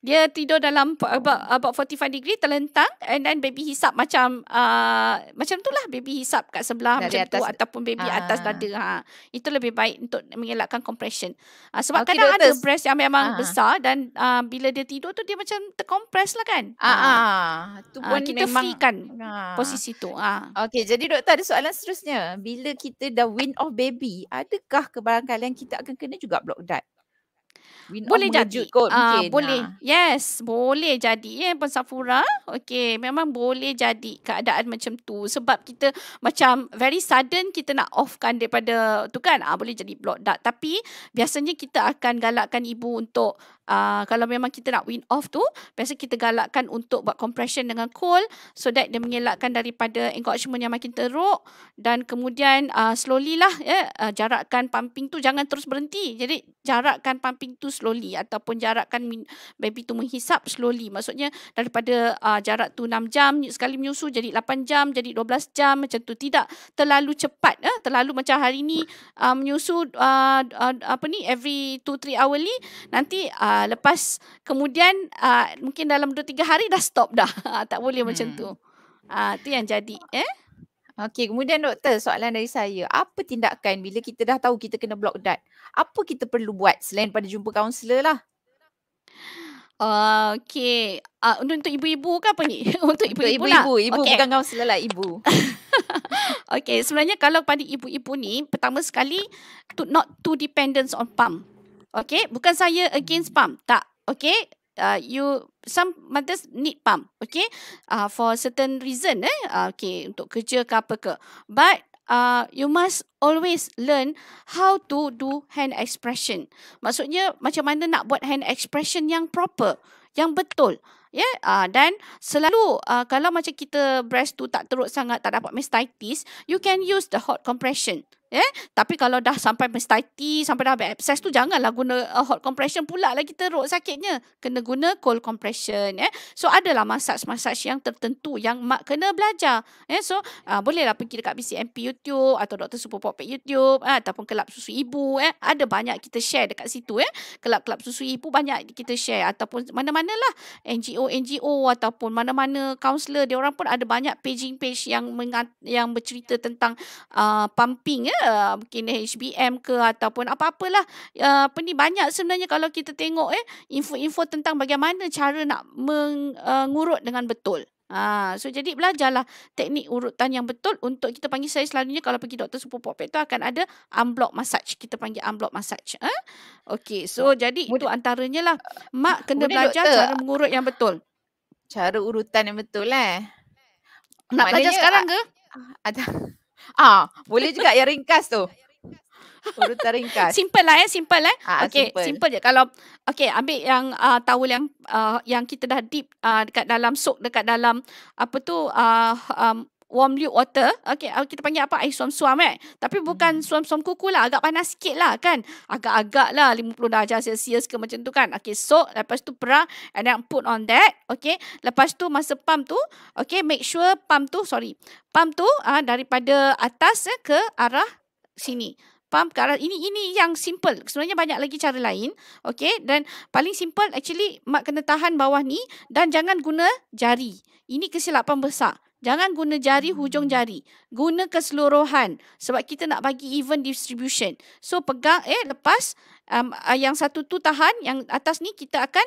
dia tidur dalam about, about 45 degree terlentang and then baby hisap macam uh, macam tu lah baby hisap kat sebelah Dari macam atas, tu ataupun baby uh, atas dada ha. itu lebih baik untuk mengelakkan compression uh, sebab okay, kadang ada breast yang memang uh, besar dan uh, bila dia tidur tu dia macam terkompres lah kan uh, uh, tu pun kita memang, free kan uh, posisi tu uh. Okay jadi doktor ada soalan seterusnya bila kita dah wind off baby adakah kebarangkalian kita akan kena juga block dart Win boleh jadi. Kot, Uh, boleh. Ha. Yes. Boleh jadi. Ya, yeah, Puan Safura. Okay. Memang boleh jadi keadaan macam tu. Sebab kita macam very sudden kita nak offkan daripada tu kan. Ah uh, Boleh jadi block dark. Tapi biasanya kita akan galakkan ibu untuk Ah, kalau memang kita nak wind off tu, biasa kita galakkan untuk buat compression dengan cold, so that dia mengelakkan daripada engorgement yang makin teruk dan kemudian uh, slowly lah ya yeah, uh, jarakkan pumping tu jangan terus berhenti. Jadi jarakkan pumping tu slowly ataupun jarakkan baby tu menghisap slowly. Maksudnya daripada uh, jarak tu 6 jam sekali menyusu jadi 8 jam, jadi 12 jam macam tu tidak terlalu cepat ya, eh? terlalu macam hari ni uh, menyusu uh, uh, apa ni every 2 3 hourly nanti uh, Ah, lepas kemudian uh, mungkin dalam 2 3 hari dah stop dah. [LAUGHS] Ah, tak boleh hmm. macam tu. Ah uh, tu yang jadi eh. Okey, kemudian doktor, soalan dari saya, apa tindakan bila kita dah tahu kita kena block dat Apa kita perlu buat selain pada jumpa kaunselor lah? Uh, okay. Uh, untuk, ibu-ibu ke apa ni? [LAUGHS] untuk ibu-ibu lah. lah. Ibu, ibu [LAUGHS] okay. bukan kau selalah ibu. okay. Sebenarnya kalau pada ibu-ibu ni, pertama sekali, to, not too dependent on pump. Okay, bukan saya against hmm. pump. Tak. Okay, uh, you some mothers need pump. Okay, uh, for certain reason. Eh? Uh, okay, untuk kerja ke apa ke. But uh, you must always learn how to do hand expression. Maksudnya, macam mana nak buat hand expression yang proper, yang betul. Ya, yeah? uh, dan selalu uh, kalau macam kita breast tu tak teruk sangat, tak dapat mastitis, you can use the hot compression. Eh? Tapi kalau dah sampai mastitis, sampai dah abscess tu janganlah guna uh, hot compression pula lagi teruk sakitnya. Kena guna cold compression. Eh? So adalah massage-massage yang tertentu yang mak kena belajar. Eh? So uh, bolehlah pergi dekat BCMP YouTube atau Dr. Super Pop YouTube uh, ataupun Kelab Susu Ibu. Eh? Ada banyak kita share dekat situ. Eh? Kelab-kelab Susu Ibu banyak kita share ataupun mana-mana lah NGO-NGO ataupun mana-mana kaunselor. Dia orang pun ada banyak paging page yang mengat, yang bercerita tentang uh, pumping. Eh? mungkin HBM ke ataupun apa-apalah uh, apa ni banyak sebenarnya kalau kita tengok eh info-info tentang bagaimana cara nak mengurut eh, dengan betul. Ha, so jadi belajarlah teknik urutan yang betul untuk kita panggil saya selalunya kalau pergi doktor super pop tu akan ada unblock massage kita panggil unblock massage eh okey so oh, jadi muda, itu antaranya lah mak ah, kena belajar doktor, eh. cara mengurut yang betul cara urutan yang betul eh nak Maknanya, belajar sekarang ke ada Ah, boleh juga yang ringkas tu. Urutan ringkas. Simple lah eh, simple eh. Ha, okay, simple. simple je. Kalau, okay, ambil yang uh, towel yang uh, yang kita dah deep uh, dekat dalam, sok dekat dalam, apa tu, uh, um, warm lute water. Okay, uh, kita panggil apa? Air suam-suam eh. Tapi bukan hmm. suam-suam kuku lah. Agak panas sikit lah kan. Agak-agak lah. 50 darjah Celsius ke macam tu kan. Okay, so lepas tu perang. And then put on that. Okay. Lepas tu masa pump tu. Okay, make sure pump tu. Sorry. Pump tu uh, daripada atas eh, ke arah sini. Pump ke arah. Ini, ini yang simple. Sebenarnya banyak lagi cara lain. Okay. Dan paling simple actually. Mak kena tahan bawah ni. Dan jangan guna jari. Ini kesilapan besar. Jangan guna jari hmm. hujung jari. Guna keseluruhan. Sebab kita nak bagi even distribution. So pegang eh lepas um, ah, yang satu tu tahan. Yang atas ni kita akan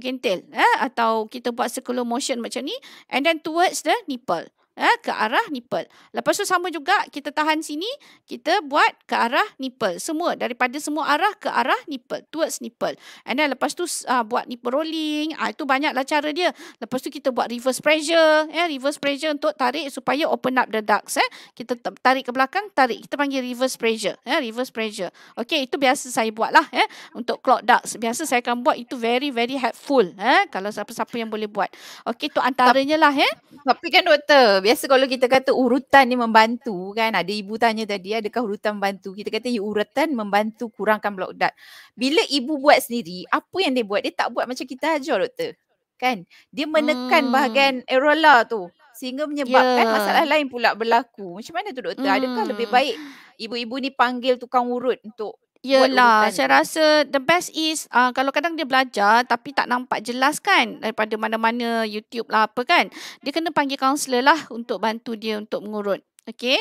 gentel. Eh? Atau kita buat circular motion macam ni. And then towards the nipple eh, ke arah nipple. Lepas tu sama juga kita tahan sini, kita buat ke arah nipple. Semua, daripada semua arah ke arah nipple, towards nipple. And then lepas tu uh, buat nipple rolling, uh, itu banyaklah cara dia. Lepas tu kita buat reverse pressure, eh, reverse pressure untuk tarik supaya open up the ducts. Eh. Kita tarik ke belakang, tarik. Kita panggil reverse pressure. Eh, reverse pressure. Okay, itu biasa saya buat lah eh, untuk clot ducts. Biasa saya akan buat itu very very helpful eh, kalau siapa-siapa yang boleh buat. Okay, itu antaranya lah. Eh. Tapi kan doktor, biasa kalau kita kata urutan ni membantu kan ada ibu tanya tadi adakah urutan membantu kita kata ya urutan membantu kurangkan blok dat bila ibu buat sendiri apa yang dia buat dia tak buat macam kita ajar doktor kan dia menekan hmm. bahagian areola tu sehingga menyebabkan yeah. masalah lain pula berlaku macam mana tu doktor hmm. adakah lebih hmm. baik ibu-ibu ni panggil tukang urut untuk Yelah, saya rasa the best is uh, kalau kadang dia belajar tapi tak nampak jelas kan daripada mana-mana YouTube lah apa kan. Dia kena panggil kaunselor lah untuk bantu dia untuk mengurut. Okay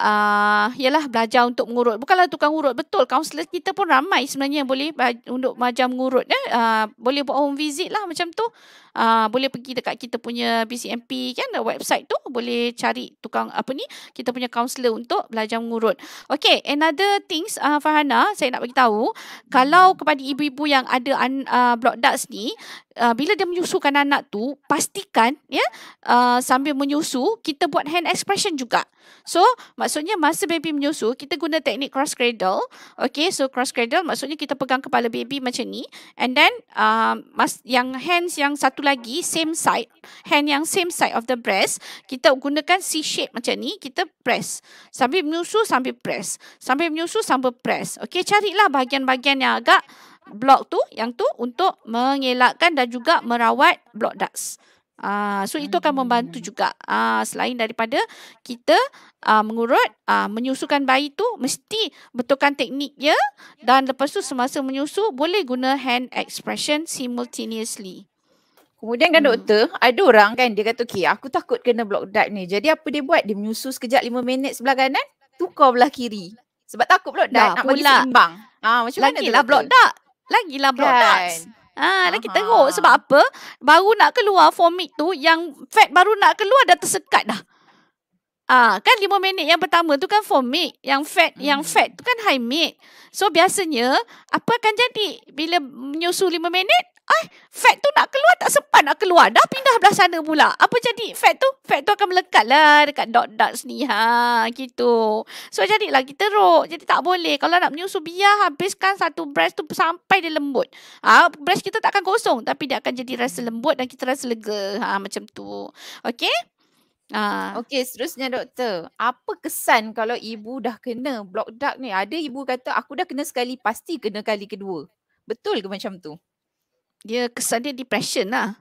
uh, yalah belajar untuk mengurut. Bukanlah tukang urut betul. Kaunselor kita pun ramai sebenarnya yang boleh untuk macam mengurut. Eh? Uh, boleh buat home visit lah macam tu. Uh, boleh pergi dekat kita punya BCMP kan website tu. Boleh cari tukang apa ni. Kita punya kaunselor untuk belajar mengurut. Okay another things uh, Farhana saya nak bagi tahu kalau kepada ibu-ibu yang ada uh, block ducts ni uh, bila dia menyusukan anak tu pastikan ya yeah, uh, sambil menyusu kita buat hand expression juga so maksudnya masa baby menyusu kita guna teknik cross cradle okay so cross cradle maksudnya kita pegang kepala baby macam ni and then uh, mas yang hands yang satu lagi same side hand yang same side of the breast kita gunakan C shape macam ni kita press sambil menyusu sambil press sambil menyusu sambil press okay carilah bahagian-bahagian yang agak blok tu yang tu untuk mengelakkan dan juga merawat blok dust. Ah so itu akan membantu hmm. juga. Ah selain daripada kita ah mengurut ah menyusukan bayi tu mesti betulkan teknik ya dan lepas tu semasa menyusu boleh guna hand expression simultaneously. Kemudian kan hmm. doktor, ada orang kan dia kata okey aku takut kena block dart ni. Jadi apa dia buat? Dia menyusu sekejap 5 minit sebelah kanan, tukar belah kiri. Sebab takut block dart nah, nak pula. bagi seimbang. Ah macam Lagi mana lah block dart? Lagilah blood kan? Ha, lagi Aha. teruk sebab apa? Baru nak keluar vomit tu yang fat baru nak keluar dah tersekat dah. Ah, ha, kan lima minit yang pertama tu kan formic, yang fat hmm. yang fat tu kan high meat. So biasanya apa akan jadi bila menyusu lima minit? Ay, eh, fat tu nak keluar tak sempat nak keluar. Dah pindah belah sana pula. Apa jadi fat tu? Fat tu akan melekat lah dekat dot dots ni. Ha, gitu. So, jadi lagi teruk. Jadi tak boleh. Kalau nak menyusu biar habiskan satu breast tu sampai dia lembut. Ha, breast kita tak akan kosong. Tapi dia akan jadi rasa lembut dan kita rasa lega. Ha, macam tu. Okay? Ha. Okay, seterusnya doktor. Apa kesan kalau ibu dah kena block duct ni? Ada ibu kata, aku dah kena sekali. Pasti kena kali kedua. Betul ke macam tu? dia kesannya depression lah.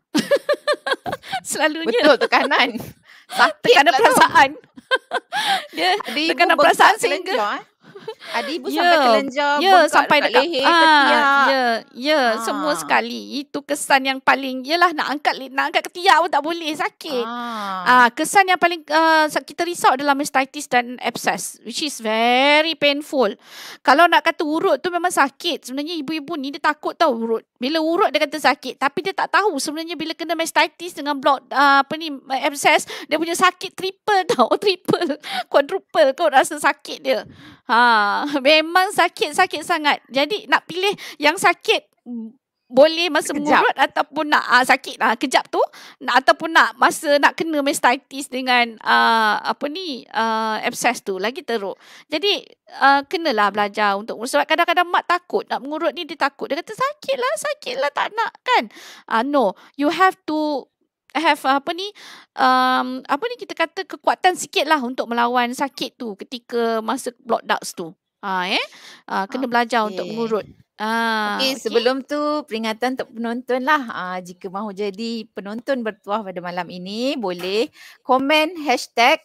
[LAUGHS] Selalunya. Betul, tekanan. [LAUGHS] Sakit tekanan lah perasaan. [LAUGHS] dia, dia tekanan perasaan sehingga. Eh. Adi ibu yeah. sampai kelenjar yeah. Ya, sampai dekat, dekat leher ah, Ya yeah. Ya. yeah. ha. Semua sekali Itu kesan yang paling Yelah nak angkat Nak angkat ketiak pun tak boleh Sakit Ah, Ha. Kesan yang paling uh, Kita risau adalah Mastitis dan abscess Which is very painful Kalau nak kata urut tu Memang sakit Sebenarnya ibu-ibu ni Dia takut tau urut Bila urut dia kata sakit Tapi dia tak tahu Sebenarnya bila kena mastitis Dengan block uh, Apa ni Abscess Dia punya sakit triple [LAUGHS] tau Triple Quadruple kau rasa sakit dia Haa [LAUGHS] memang sakit-sakit sangat. Jadi nak pilih yang sakit boleh masa kejap. murut ataupun nak uh, sakit uh, kejap tu nak, ataupun nak masa nak kena mastitis dengan uh, apa ni uh, abscess tu lagi teruk. Jadi uh, kenalah belajar untuk sebab kadang-kadang mak takut nak mengurut ni dia takut. Dia kata sakit lah tak nak kan. Uh, no, you have to have ah, apa ni um, apa ni kita kata kekuatan sikit lah untuk melawan sakit tu ketika masa block ducts tu. Ha, eh? Ha, kena okay. belajar untuk mengurut. Ha, okay, okay. sebelum tu peringatan untuk penonton lah ha, jika mahu jadi penonton bertuah pada malam ini boleh komen hashtag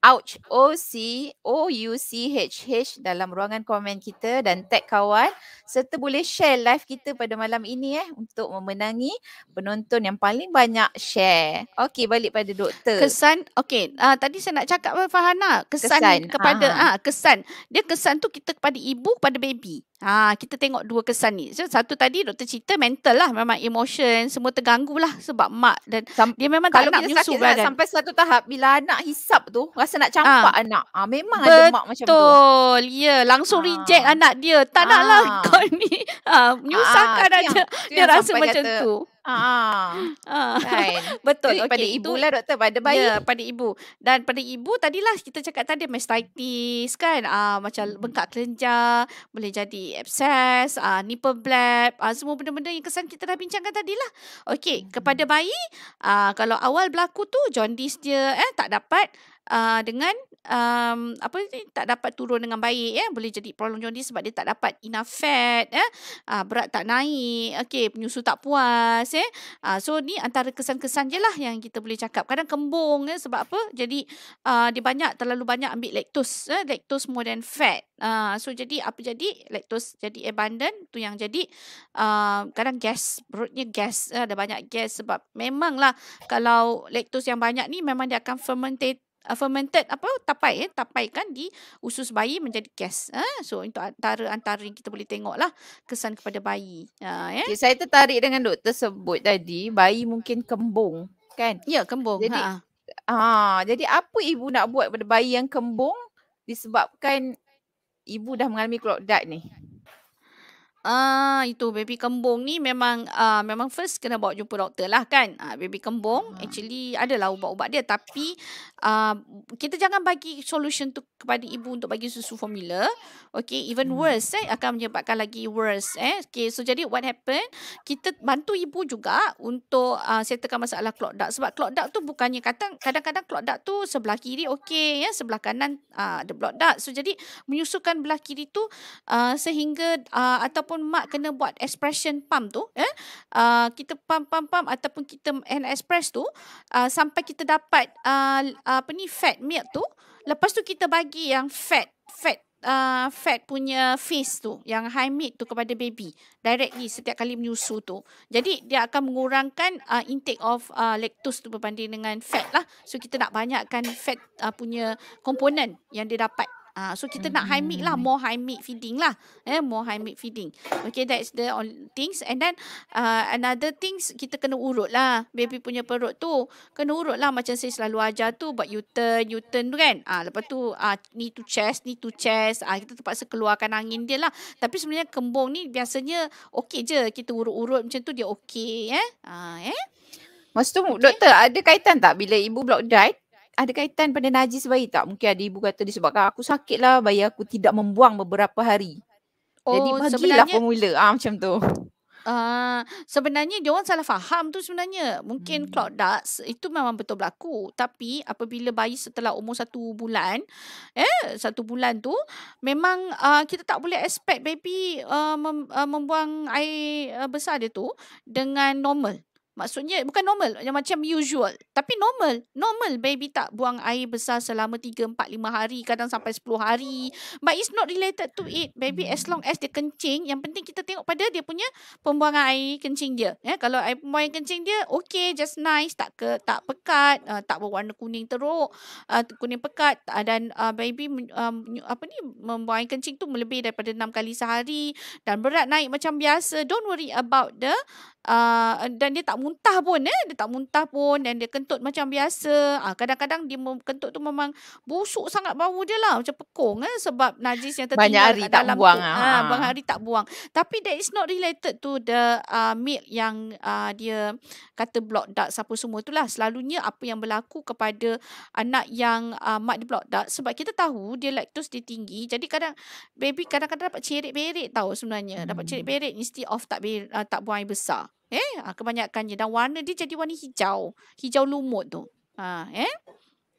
Ouch, O-C-O-U-C-H-H dalam ruangan komen kita dan tag kawan serta boleh share live kita pada malam ini eh untuk memenangi penonton yang paling banyak share. Okey, balik pada doktor. Kesan, okey. Uh, tadi saya nak cakap Farhana. Kesan, kesan. kepada, ah uh, kesan. Dia kesan tu kita kepada ibu, kepada baby. Ha, kita tengok dua kesan ni. So, satu tadi doktor cerita mental lah. Memang emotion semua terganggu lah sebab mak dan Samp- dia memang tak nak menyusu lah, badan. Lah, sampai satu tahap bila anak hisap tu rasa nak campak ha. anak. Ha, memang Betul. ada mak macam tu. Betul. Ya. Yeah, langsung ha. reject anak dia. Tak ha. nak lah ah. [LAUGHS] kau ni. Ha, menyusahkan ha. aja. Dia rasa macam kata, tu ah kan? [LAUGHS] Betul okay. Pada ibu lah doktor Pada bayi Ya lah. pada ibu Dan pada ibu Tadilah kita cakap tadi Mastitis kan ah Macam hmm. bengkak kelenjar Boleh jadi abses ah Nipple blab ah Semua benda-benda yang kesan Kita dah bincangkan tadilah Okey hmm. Kepada bayi ah Kalau awal berlaku tu Jaundice dia eh, Tak dapat ah Dengan um, apa ni tak dapat turun dengan baik ya boleh jadi problem jaundice sebab dia tak dapat enough fat ya uh, berat tak naik okey penyusu tak puas ya uh, so ni antara kesan-kesan je lah yang kita boleh cakap kadang kembung ya sebab apa jadi uh, dia banyak terlalu banyak ambil lactose ya lactose more than fat Uh, so jadi apa jadi lactose jadi abundant tu yang jadi uh, kadang gas perutnya gas uh, ada banyak gas sebab memanglah kalau lactose yang banyak ni memang dia akan fermentate uh, fermented apa tapai eh tapai kan di usus bayi menjadi gas eh? so untuk antara antara yang kita boleh tengok lah kesan kepada bayi uh, eh? okay, saya tertarik dengan doktor sebut tadi bayi mungkin kembung kan ya kembung jadi ha. ah jadi apa ibu nak buat pada bayi yang kembung disebabkan ibu dah mengalami clot dart ni Ah itu baby kembung ni memang ah memang first kena bawa jumpa doktor lah kan. Ah baby kembung hmm. actually lah ubat-ubat dia tapi ah kita jangan bagi solution tu kepada ibu untuk bagi susu formula. Okay even hmm. worse eh akan menyebabkan lagi worse eh. Okay so jadi what happen kita bantu ibu juga untuk ah settlekan masalah clot duct sebab clot duct tu bukannya kadang kadang-kadang clot duct tu sebelah kiri okay ya sebelah kanan ah ada clot duct. So jadi menyusukan belah kiri tu ah sehingga ah atau ataupun mak kena buat expression pump tu eh uh, kita pump pump pump ataupun kita hand express tu uh, sampai kita dapat uh, uh, apa ni fat milk tu lepas tu kita bagi yang fat fat Uh, fat punya face tu yang high meat tu kepada baby directly setiap kali menyusu tu jadi dia akan mengurangkan uh, intake of uh, lactose tu berbanding dengan fat lah so kita nak banyakkan fat uh, punya komponen yang dia dapat Uh, so kita nak high meat lah, hmm. more high meat feeding lah. Eh, more high meat feeding. Okay, that's the only things. And then uh, another things, kita kena urut lah. Baby punya perut tu, kena urut lah macam saya selalu ajar tu. But you turn, you turn tu kan. Uh, lepas tu, uh, ni tu chest, ni tu chest. Uh, kita terpaksa keluarkan angin dia lah. Tapi sebenarnya kembung ni biasanya okay je. Kita urut-urut macam tu, dia okay. Eh? Uh, eh? Masa okay. doktor, ada kaitan tak bila ibu block diet? ada kaitan pada najis bayi tak? Mungkin ada ibu kata disebabkan aku sakit lah bayi aku tidak membuang beberapa hari. Oh, Jadi bagilah formula ha, macam tu. Uh, sebenarnya dia orang salah faham tu sebenarnya Mungkin hmm. clot dust itu memang betul berlaku Tapi apabila bayi setelah umur satu bulan eh Satu bulan tu Memang uh, kita tak boleh expect baby uh, mem- uh, membuang air uh, besar dia tu Dengan normal Maksudnya bukan normal yang macam usual. Tapi normal. Normal baby tak buang air besar selama 3, 4, 5 hari. Kadang sampai 10 hari. But it's not related to it. Baby as long as dia kencing. Yang penting kita tengok pada dia punya pembuangan air kencing dia. Eh, kalau air pembuangan kencing dia okay just nice. Tak ke, tak pekat. Uh, tak berwarna kuning teruk. Uh, kuning pekat. Uh, dan uh, baby um, apa ni membuang kencing tu lebih daripada 6 kali sehari. Dan berat naik macam biasa. Don't worry about the Uh, dan dia tak muntah pun eh dia tak muntah pun dan dia kentut macam biasa uh, kadang-kadang dia kentut tu memang busuk sangat bau dia lah macam pekong eh sebab najis yang tertinggal banyak hari dalam tak buang lah, ah ha, banyak hari tak buang tapi that is not related to the uh, ah, meat yang uh, dia kata block duct siapa semua lah. selalunya apa yang berlaku kepada anak yang uh, mak dia block duct sebab kita tahu dia lactose dia tinggi jadi kadang baby kadang-kadang dapat cerit-berit tau sebenarnya hmm. dapat cerit-berit instead off tak ber- uh, tak buang air besar Eh, ha, ah, kebanyakannya dan warna dia jadi warna hijau, hijau lumut tu. Ha, eh.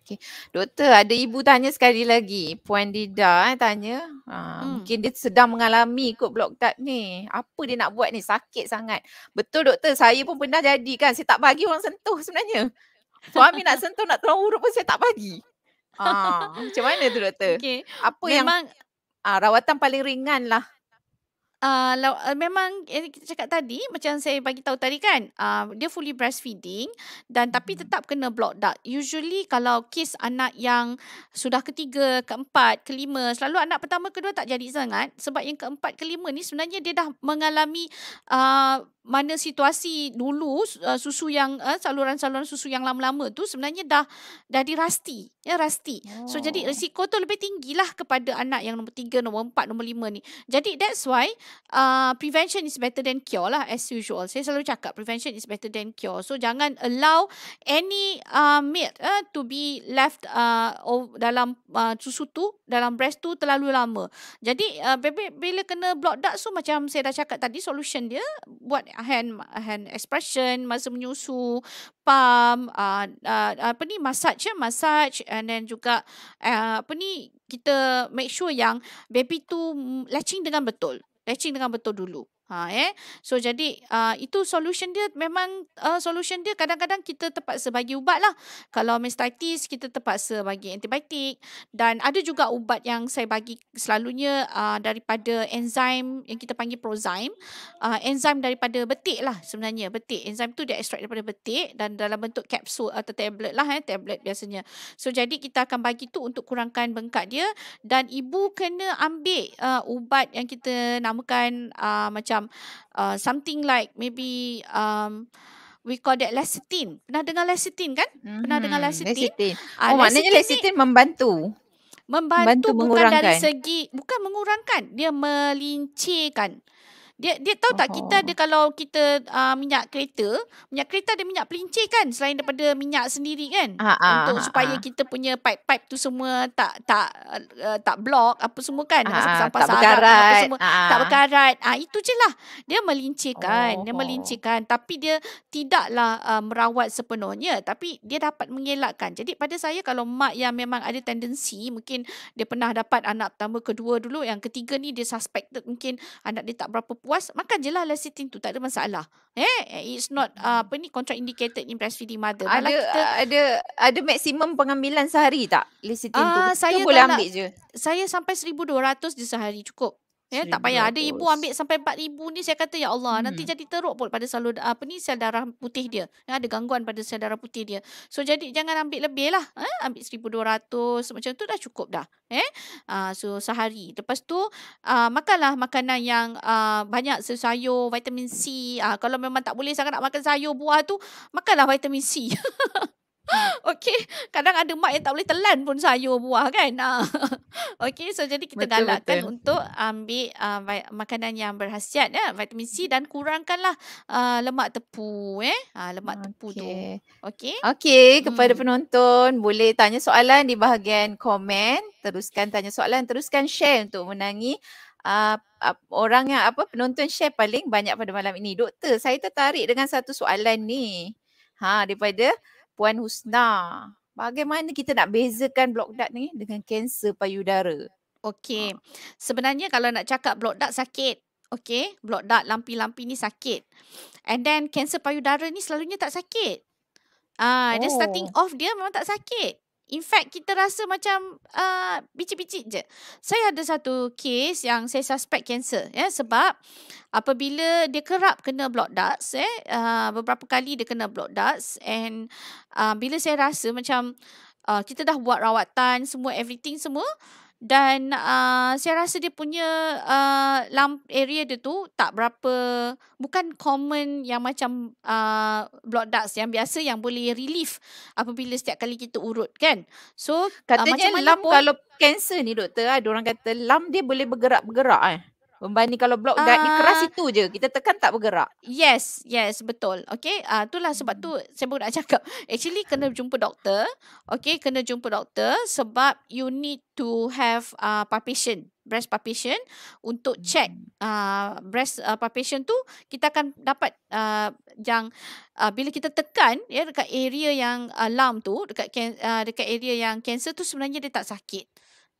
Okay. Doktor, ada ibu tanya sekali lagi. Puan Dida eh, tanya. Ha, hmm. Mungkin dia sedang mengalami ikut blok tap ni. Apa dia nak buat ni? Sakit sangat. Betul doktor, saya pun pernah jadi kan. Saya tak bagi orang sentuh sebenarnya. Suami [LAUGHS] nak sentuh, nak tolong urut pun saya tak bagi. Ha, macam mana tu doktor? Okay. Apa Memang... yang ah, ha, rawatan paling ringan lah uh, memang yang eh, kita cakap tadi macam saya bagi tahu tadi kan uh, dia fully breastfeeding dan tapi mm-hmm. tetap kena block duct usually kalau kes anak yang sudah ketiga keempat kelima selalu anak pertama kedua tak jadi sangat sebab yang keempat kelima ni sebenarnya dia dah mengalami uh, mana situasi dulu uh, susu yang uh, saluran-saluran susu yang lama-lama tu sebenarnya dah dah dirasti Ya, rasti. Oh. So, jadi oh. risiko tu lebih tinggi lah kepada anak yang nombor tiga, nombor empat, nombor lima ni. Jadi, that's why uh, prevention is better than cure lah as usual. Saya selalu cakap prevention is better than cure. So, jangan allow any uh, milk uh, to be left uh, dalam uh, susu tu, dalam breast tu terlalu lama. Jadi, uh, bila kena block duct so, macam saya dah cakap tadi, solution dia buat hand, hand expression masa menyusu, pam uh, uh, apa ni massage ya massage and then juga uh, apa ni kita make sure yang baby tu mm, latching dengan betul latching dengan betul dulu Ha, eh? So jadi uh, itu solution dia memang uh, solution dia kadang-kadang kita terpaksa bagi ubat lah. Kalau mastitis kita terpaksa bagi antibiotik dan ada juga ubat yang saya bagi selalunya uh, daripada enzim yang kita panggil prozyme. Uh, enzim daripada betik lah sebenarnya. Betik. Enzim tu dia extract daripada betik dan dalam bentuk kapsul atau tablet lah. Eh? Tablet biasanya. So jadi kita akan bagi tu untuk kurangkan bengkak dia dan ibu kena ambil uh, ubat yang kita namakan uh, macam macam uh, something like maybe um we call that lecithin. Pernah dengar lecithin kan? hmm Pernah dengar mm-hmm. lecithin? lecithin. Uh, oh, lecithin maknanya lecithin membantu. Membantu, membantu bukan dari segi bukan mengurangkan, dia melincirkan. Dia dia tahu tak kita oh. ada kalau kita uh, minyak kereta, minyak kereta ada minyak pelincir kan selain daripada minyak sendiri kan? Ha, ha, untuk ha, supaya ha. kita punya pipe-pipe tu semua tak tak uh, tak blok apa semua kan? Ha, sampah-sampah sarap apa semua ha. tak berkarat. Ah ha, itu je lah. Dia melincirkan, oh. dia melincirkan tapi dia tidaklah uh, merawat sepenuhnya tapi dia dapat mengelakkan. Jadi pada saya kalau mak yang memang ada tendensi mungkin dia pernah dapat anak pertama kedua dulu yang ketiga ni dia suspected mungkin anak dia tak berapa puas puas makan je lah lecithin tu tak ada masalah eh, eh it's not uh, apa ni contract indicated in breastfeeding mother ada Malah kita, ah, ada ada maksimum pengambilan sehari tak lecithin uh, ah, tu saya tu boleh ambil nak, je saya sampai 1200 je sehari cukup Ya, tak payah. Ada ibu ambil sampai 4,000 ni saya kata, Ya Allah, hmm. nanti jadi teruk pun pada salur, apa ni, sel darah putih dia. Ya, ada gangguan pada sel darah putih dia. So, jadi jangan ambil lebih lah. Eh? Ambil 1,200 macam tu dah cukup dah. Eh? Uh, so, sehari. Lepas tu, uh, makanlah makanan yang uh, banyak sayur, vitamin C. Uh, kalau memang tak boleh sangat nak makan sayur, buah tu, makanlah vitamin C. [LAUGHS] [GASPS] Okay, kadang ada mak yang tak boleh telan pun sayur buah kan. Ah, [LAUGHS] okey, so jadi kita betul, galakkan betul. untuk ambil uh, makanan yang berhasiat ya, vitamin C dan kurangkanlah uh, ah, lemak tepu eh. Ha, lemak okay. tepu tu. Okay, okay kepada hmm. penonton boleh tanya soalan di bahagian komen, teruskan tanya soalan, teruskan share untuk menangi Uh, orang yang apa penonton share paling banyak pada malam ini. Doktor, saya tertarik dengan satu soalan ni. Ha, daripada Puan Husna, bagaimana kita nak bezakan blok dat ni dengan kanser payudara? Okey. Ha. Sebenarnya kalau nak cakap blok dat sakit, okey, blok dat lampi-lampi ni sakit. And then kanser payudara ni selalunya tak sakit. Ah, uh, oh. dia starting off dia memang tak sakit. In fact, kita rasa macam uh, bicik-bicik je. Saya ada satu kes yang saya suspect kanser. Ya, sebab apabila dia kerap kena blood darts, eh, uh, beberapa kali dia kena blood darts. And uh, bila saya rasa macam uh, kita dah buat rawatan, semua everything semua, dan uh, saya rasa dia punya uh, ah, lamp area dia tu tak berapa bukan common yang macam uh, ah, blood dust yang biasa yang boleh relief apabila setiap kali kita urut kan so katanya uh, macam lamp pun, kalau cancer ni doktor ah orang kata lamp dia boleh bergerak-bergerak eh Membanding kalau blok uh, ni keras ah. itu je kita tekan tak bergerak. Yes, yes, betul. Okay, uh, itulah sebab tu hmm. saya pun nak [LAUGHS] cakap. Actually kena jumpa doktor. Okay, kena jumpa doktor sebab you need to have ah uh, palpation, breast palpation untuk check uh, breast uh, palpation tu kita akan dapat uh, yang uh, bila kita tekan ya dekat area yang uh, lump tu dekat uh, dekat area yang cancer tu sebenarnya dia tak sakit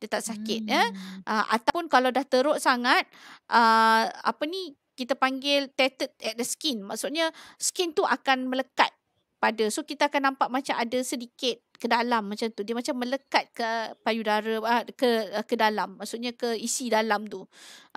dia tak sakit ya. hmm. ya uh, ataupun kalau dah teruk sangat uh, apa ni kita panggil tattered at the skin maksudnya skin tu akan melekat pada so kita akan nampak macam ada sedikit ke dalam macam tu dia macam melekat ke payudara ah, ke eh, ke dalam maksudnya ke isi dalam tu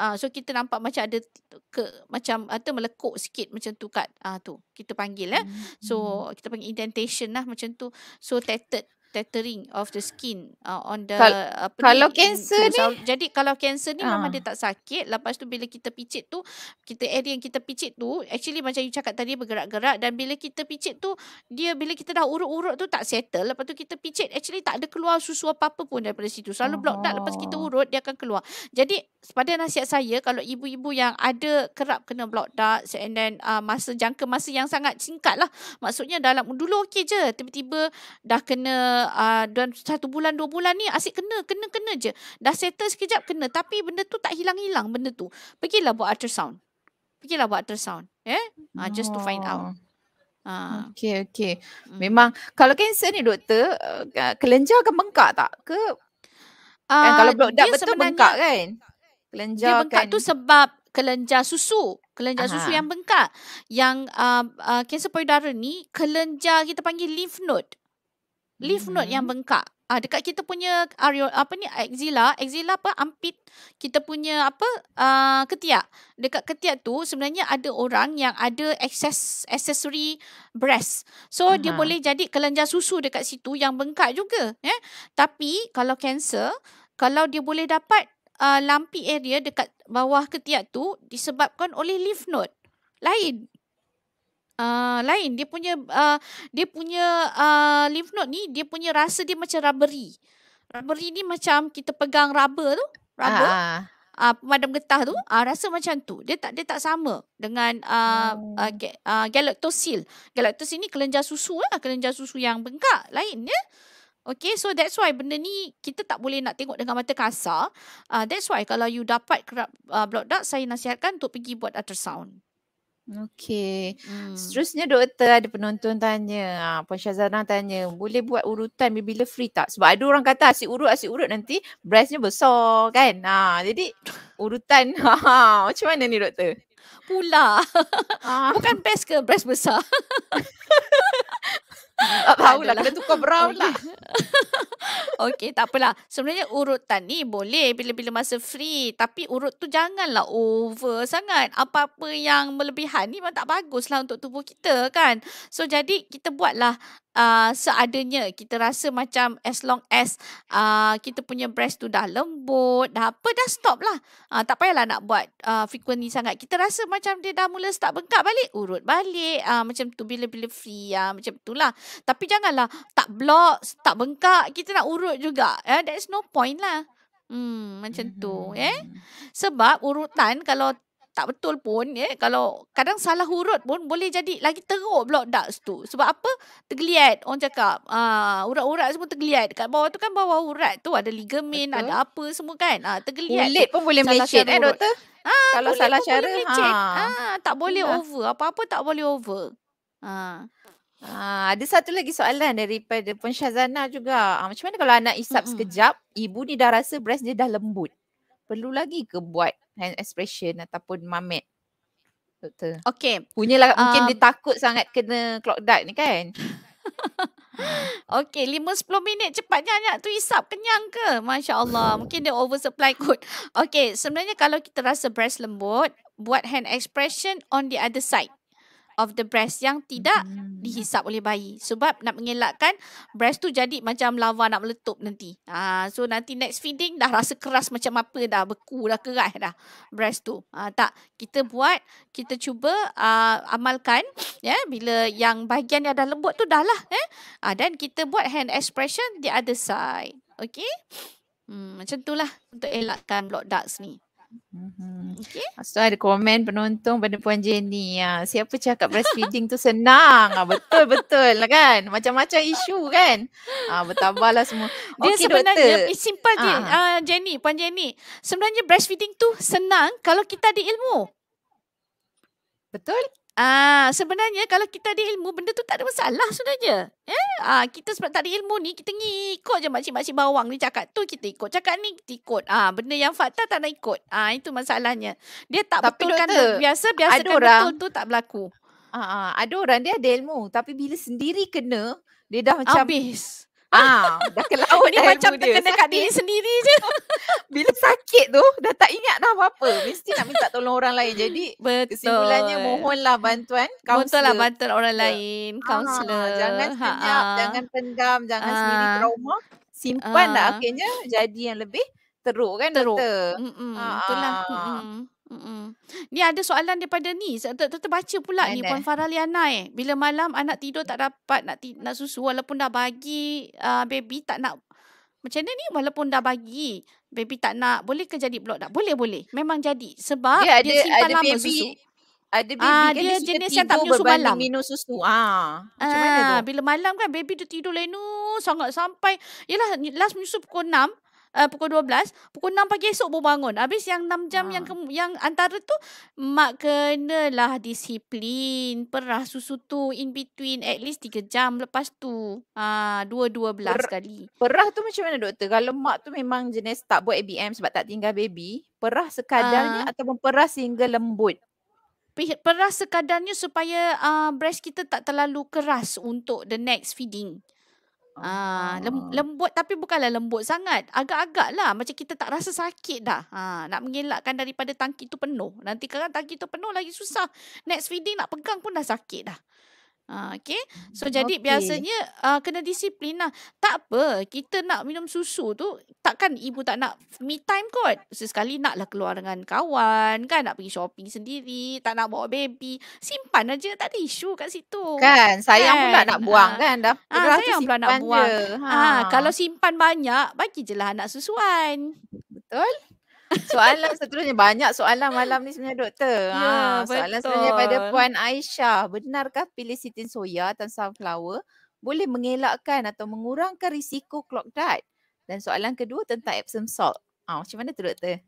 uh, so kita nampak macam ada ke macam atau melekuk sikit macam tu kat uh, tu kita panggil eh hmm. so hmm. kita panggil indentation lah macam tu so tattered tattering of the skin uh, on the Kal- apa kalau ni, cancer ni jadi kalau cancer ni uh. memang dia ah. tak sakit lepas tu bila kita picit tu kita area yang kita picit tu actually macam you cakap tadi bergerak-gerak dan bila kita picit tu dia bila kita dah urut-urut tu tak settle lepas tu kita picit actually tak ada keluar susu apa-apa pun daripada situ selalu block tak lepas kita oh. urut dia akan keluar jadi pada nasihat saya kalau ibu-ibu yang ada kerap kena block tak and then uh, masa jangka masa yang sangat singkat lah maksudnya dalam dulu okey je tiba-tiba dah kena Ah, dan uh, satu bulan dua bulan ni asyik kena kena kena je dah settle sekejap kena tapi benda tu tak hilang-hilang benda tu pergilah buat ultrasound pergilah buat ultrasound eh uh, oh. just to find out Ha. Ah. Okay, okay. Mm. Memang kalau kanser ni doktor, uh, kelenjar akan bengkak tak? Ke? Uh, kan, kalau blok dak betul bengkak kan? Kelenjar dia bengkak kan? tu sebab kelenjar susu. Kelenjar Aha. susu yang bengkak. Yang uh, uh, payudara ni, kelenjar kita panggil lymph node. Leaf mm-hmm. node yang hmm. bengkak. Ah dekat kita punya ario apa ni axilla, axilla apa ampit kita punya apa uh, ketiak. Dekat ketiak tu sebenarnya ada orang yang ada excess accessory breast. So uh-huh. dia boleh jadi kelenjar susu dekat situ yang bengkak juga, eh. Tapi kalau kanser, kalau dia boleh dapat uh, lumpy area dekat bawah ketiak tu disebabkan oleh lymph node lain uh, lain dia punya uh, dia punya uh, lymph node ni dia punya rasa dia macam rubbery rubbery ni macam kita pegang rubber tu rubber ah uh-huh. uh, pemadam getah tu uh, rasa macam tu dia tak dia tak sama dengan uh, oh. uh, ga- uh, galactosil galactosil ni kelenjar susu lah kelenjar susu yang bengkak lain ya Okay, so that's why benda ni kita tak boleh nak tengok dengan mata kasar. Uh, that's why kalau you dapat kerap uh, blood duct, saya nasihatkan untuk pergi buat ultrasound. Okay, Hmm. Seterusnya doktor ada penonton tanya. Ah Puan Syazana tanya, boleh buat urutan bila free tak? Sebab ada orang kata asyik urut asyik urut nanti breastnya besar kan. Ha jadi urutan [LAUGHS] ha, ha macam mana ni doktor? Pula. Ah. [LAUGHS] Bukan best ke breast besar? [LAUGHS] Tak [LAUGHS] tahulah Kena tukar brown lah [LAUGHS] Okay tak apalah Sebenarnya urutan ni Boleh bila-bila masa free Tapi urut tu Janganlah over sangat Apa-apa yang Melebihan ni Memang tak bagus lah Untuk tubuh kita kan So jadi Kita buatlah Uh, seadanya kita rasa macam as long as uh, kita punya breast tu dah lembut dah apa dah stop lah uh, tak payahlah nak buat uh, frequently sangat kita rasa macam dia dah mula start bengkak balik urut balik uh, macam tu bila-bila free uh, macam tu lah tapi janganlah tak blok tak bengkak kita nak urut juga eh? that's no point lah Hmm, macam tu hmm. eh. Sebab urutan kalau tak betul pun ya eh, kalau kadang salah hurut pun boleh jadi lagi teruk pula ducts tu sebab apa tergeliat orang cakap uh, urat-urat semua tergeliat dekat bawah tu kan bawah urat tu ada ligamen ada apa semua kan ah uh, tergeliat kulit pun boleh melecet eh doktor ah, ha, kalau salah cara ha. ha tak boleh ya. over apa-apa tak boleh over ha Ha, ada satu lagi soalan daripada Puan Shazana juga. Ha, macam mana kalau anak isap mm-hmm. sekejap, ibu ni dah rasa breast dia dah lembut. Perlu lagi ke buat hand expression ataupun mamet betul. Okay. Punyalah um, mungkin dia takut sangat kena clock dart ni kan. [LAUGHS] okay, lima sepuluh minit cepatnya nak tu isap kenyang ke? Masya Allah, mungkin dia oversupply kot. Okay, sebenarnya kalau kita rasa breast lembut, buat hand expression on the other side of the breast yang tidak hmm. dihisap oleh bayi sebab nak mengelakkan breast tu jadi macam lava nak meletup nanti. Ha, so nanti next feeding dah rasa keras macam apa dah beku dah keras dah breast tu. Ha, tak kita buat kita cuba uh, amalkan ya yeah, bila yang bahagian yang dah lembut tu dah lah eh. Ha, dan kita buat hand expression the other side. Okay. Hmm, macam itulah untuk elakkan blood ducts ni. Mm-hmm. Okay. Lepas tu ada komen penonton pada Puan Jenny. Ha, siapa cakap breastfeeding tu senang? Ah, betul betul lah kan. Macam-macam isu kan. Ha, bertambahlah semua. Dia okay, sebenarnya doktor. simple je. Ha. Uh, Jenny, Puan Jenny. Sebenarnya breastfeeding tu senang kalau kita ada ilmu. Betul? Ah, sebenarnya kalau kita ada ilmu, benda tu tak ada masalah sebenarnya. Eh? Ah, kita sebab tak ada ilmu ni, kita ikut je macam-macam bawang ni cakap tu, kita ikut. Cakap ni, kita ikut. Ah, benda yang fakta tak nak ikut. Ah, itu masalahnya. Dia tak Tapi betulkan doktor, biasa, biasa kan orang, betul tu tak berlaku. Ah, ah, ada orang dia ada ilmu. Tapi bila sendiri kena, dia dah macam... Habis. Ah, dah ke ni [LAUGHS] macam dia. terkena kat diri sendiri je. [LAUGHS] Bila sakit tu dah tak ingat dah apa-apa. Mesti nak minta tolong orang lain. Jadi Betul. kesimpulannya mohonlah hmm. bantuan kaunselor. Mohonlah bantuan orang ya. lain, kaunselor. Ah, jangan senyap, ha. jangan pendam, jangan ah. sendiri trauma. Simpanlah ah. akhirnya jadi yang lebih teruk kan doktor. Teruk. Ah. Itulah. Ah. Mm-mm. Mm-mm. Ni ada soalan daripada ni. baca pula Nenek. ni Puan Faraliana eh. Bila malam anak tidur tak dapat nak ti- nak susu walaupun dah bagi uh, baby tak nak macam mana ni walaupun dah bagi baby tak nak boleh ke jadi blok tak? Boleh boleh. Memang jadi sebab dia, ada, dia simpan ada lama baby, susu. Ada ah, baby ah, kan, dia, dia jenis tidur yang tak minum susu malam. Minum susu. Ah, macam ah, mana tu? Bila malam kan baby dia tidur lenu sangat sampai yalah last minum susu pukul uh, pukul 12, pukul 6 pagi esok baru bangun. Habis yang 6 jam ha. yang ah. ke, yang antara tu mak kenalah disiplin, perah susu tu in between at least 3 jam lepas tu. Ah uh, 2 12 per- kali. Perah tu macam mana doktor? Kalau mak tu memang jenis tak buat ABM sebab tak tinggal baby, perah sekadarnya ha. ataupun perah sehingga lembut. Perah sekadarnya supaya uh, breast kita tak terlalu keras untuk the next feeding. Ah, ah, Lem, ah. lembut tapi bukanlah lembut sangat. Agak-agak lah. Macam kita tak rasa sakit dah. Ha, nak mengelakkan daripada tangki tu penuh. Nanti kadang tangki tu penuh lagi susah. Next feeding nak pegang pun dah sakit dah. Ha, okay. Hmm, so, okay. jadi biasanya uh, kena disiplin lah. Tak apa. Kita nak minum susu tu, takkan ibu tak nak me time kot. Sesekali nak lah keluar dengan kawan, kan? Nak pergi shopping sendiri, tak nak bawa baby. Simpan aja. Tak ada isu kat situ. Kan? Sayang kan? pula nak kan? buang, ha. kan? Dah ha, sayang simpan pula nak buang. Ha. ha. Kalau simpan banyak, bagi je lah anak susuan. Betul? Soalan seterusnya banyak soalan malam ni sebenarnya doktor. Ya, ha, yeah, soalan seterusnya pada puan Aisyah, benarkah pilih sitin soya atau sunflower boleh mengelakkan atau mengurangkan risiko clot dart? Dan soalan kedua tentang Epsom salt. Ah, ha, macam mana tu doktor?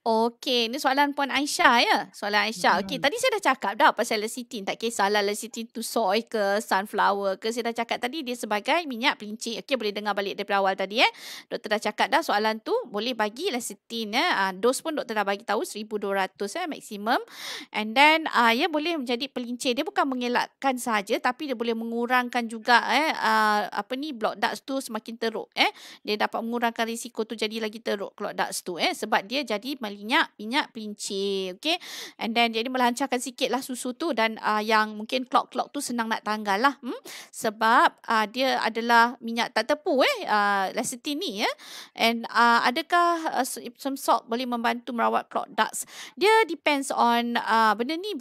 Okay, ni soalan Puan Aisyah ya. Soalan Aisyah. Okay, hmm. tadi saya dah cakap dah pasal lecithin. Tak kisahlah lecithin tu soy ke sunflower ke. Saya dah cakap tadi dia sebagai minyak pelincir. Okay, boleh dengar balik dari awal tadi eh. Doktor dah cakap dah soalan tu boleh bagi lecithin ya. Ah, dos pun doktor dah bagi tahu 1200 eh ya, maksimum. And then ah, ya boleh menjadi pelincir. Dia bukan mengelakkan saja tapi dia boleh mengurangkan juga eh ah, apa ni block ducts tu semakin teruk eh. Dia dapat mengurangkan risiko tu jadi lagi teruk clot ducts tu eh sebab dia jadi melinyak minyak pelincir. Okay. And then jadi melancarkan sikit lah susu tu dan uh, yang mungkin klok-klok tu senang nak tanggal lah. Hmm? Sebab uh, dia adalah minyak tak tepu eh. Uh, Lecithin ni ya. Eh? And uh, adakah uh, Epsom salt boleh membantu merawat clot ducts? Dia depends on uh, benda ni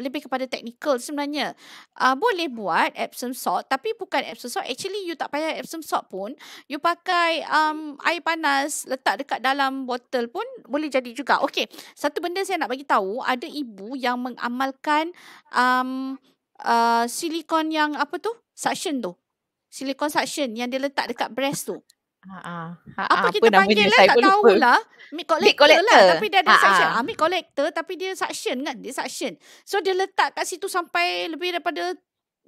lebih kepada technical sebenarnya. Uh, boleh buat Epsom salt tapi bukan Epsom salt. Actually you tak payah Epsom salt pun. You pakai um, air panas letak dekat dalam botol pun boleh jadi juga. Okey, satu benda saya nak bagi tahu, ada ibu yang mengamalkan um, uh, silikon yang apa tu? Suction tu. Silikon suction yang dia letak dekat breast tu. Ha-ha. Apa, apa kita panggil lah, tak lupa. tahulah. Mid collector, collector, lah. Tapi dia ada Ha-ha. suction. Ha, collector tapi dia suction kan? Dia suction. So dia letak kat situ sampai lebih daripada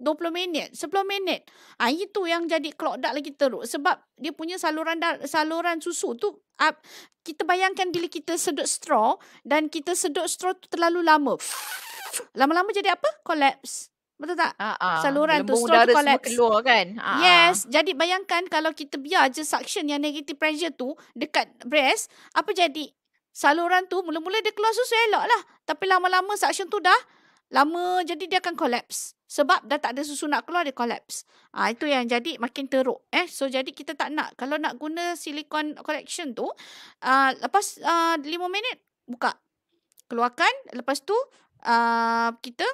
20 minit, 10 minit. Ah ha, itu yang jadi clog dak lagi teruk sebab dia punya saluran dar, saluran susu tu up. kita bayangkan bila kita sedut straw dan kita sedut straw tu terlalu lama. [SNIFFS] Lama-lama jadi apa? Collapse. Betul tak? Uh-huh. Saluran Lembu tu straw udara collapse. Semua keluar kan? Uh-huh. Yes, jadi bayangkan kalau kita biar je suction yang negative pressure tu dekat breast, apa jadi? Saluran tu mula-mula dia keluar susu elok lah. Tapi lama-lama suction tu dah lama jadi dia akan collapse sebab dah tak ada susu nak keluar dia collapse. Ah itu yang jadi makin teruk eh. So jadi kita tak nak kalau nak guna silikon collection tu uh, lepas uh, ah, 5 minit buka. Keluarkan lepas tu uh, kita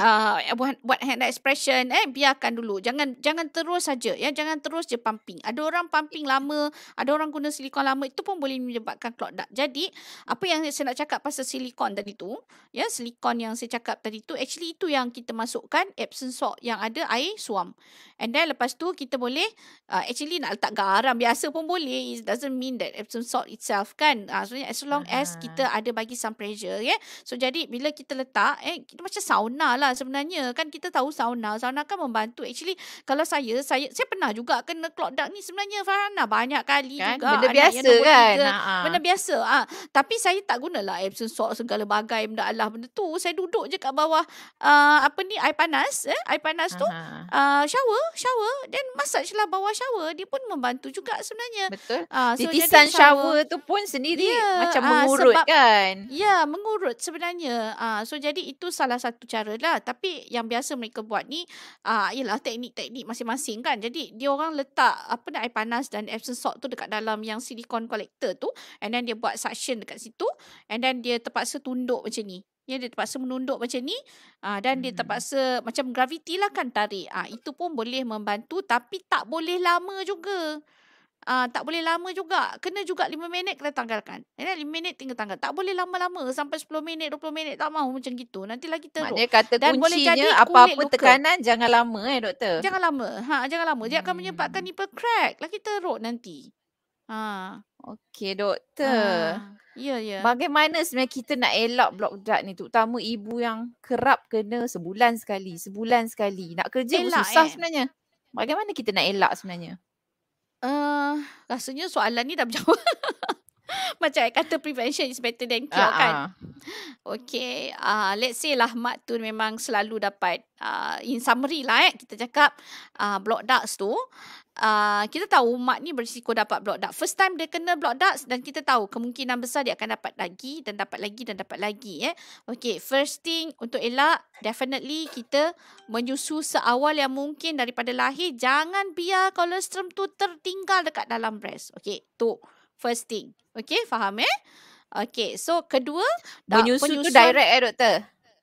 uh, ah, buat hand expression eh biarkan dulu jangan jangan terus saja ya jangan terus je pumping ada orang pumping lama ada orang guna silikon lama itu pun boleh menyebabkan clot duct jadi apa yang saya nak cakap pasal silikon tadi tu ya silikon yang saya cakap tadi tu actually itu yang kita masukkan Epsom salt yang ada air suam and then lepas tu kita boleh uh, actually nak letak garam biasa pun boleh it doesn't mean that Epsom salt itself kan uh, ah, so as long as kita ada bagi some pressure ya so jadi bila kita letak eh kita macam sauna lah lah sebenarnya kan kita tahu sauna sauna kan membantu actually kalau saya saya saya pernah juga kena clock dark ni sebenarnya Farhana banyak kali kan? juga benda biasa kan ha, ha. benda biasa ha. tapi saya tak guna lah. Epsom salt segala bagai benda Allah benda tu saya duduk je kat bawah uh, apa ni air panas eh? air panas tu ha, ha. uh, shower shower then massage lah bawah shower dia pun membantu juga sebenarnya betul ha. so, titisan jadi, shower, shower tu pun sendiri yeah, macam ah, mengurut uh, sebab, kan ya yeah, mengurut sebenarnya ha. so jadi itu salah satu cara lah lah tapi yang biasa mereka buat ni uh, ialah teknik-teknik masing-masing kan jadi dia orang letak apa ni air panas dan Epsom salt tu dekat dalam yang silikon collector tu and then dia buat suction dekat situ and then dia terpaksa tunduk macam ni Ya, dia terpaksa menunduk macam ni uh, dan hmm. dia terpaksa macam graviti lah kan tarik. Uh, itu pun boleh membantu tapi tak boleh lama juga uh, tak boleh lama juga. Kena juga lima minit kena tanggalkan. Ini lima minit tinggal tanggal. Tak boleh lama-lama sampai sepuluh minit, dua puluh minit tak mau macam gitu. Nanti lagi teruk. Maknanya kata Dan kuncinya boleh jadi apa-apa tekanan jangan lama eh doktor. Jangan lama. Ha jangan lama. Dia hmm. akan menyebabkan hmm. nipple crack. Lagi teruk nanti. Ha. Okey doktor. Ha. Ya, ya. Bagaimana sebenarnya kita nak elak blok dad ni? Terutama ibu yang kerap kena sebulan sekali, sebulan sekali. Nak kerja elak, susah eh. sebenarnya. Bagaimana kita nak elak sebenarnya? Eh, rasanya soalan ni dah berjawab. [LAUGHS] Macam I kata prevention is better than cure uh-uh. kan. Ah. Okay. Uh, let's say lah mak tu memang selalu dapat. Uh, in summary lah eh. Kita cakap uh, block ducts tu. Uh, kita tahu mak ni berisiko dapat block duct. First time dia kena block duct dan kita tahu kemungkinan besar dia akan dapat lagi dan dapat lagi dan dapat lagi. Eh. Okay, first thing untuk elak, definitely kita menyusu seawal yang mungkin daripada lahir. Jangan biar kolostrum tu tertinggal dekat dalam breast. Okay, tu first thing. Okay, faham eh? Okay, so kedua. Menyusu tu direct eh, doktor?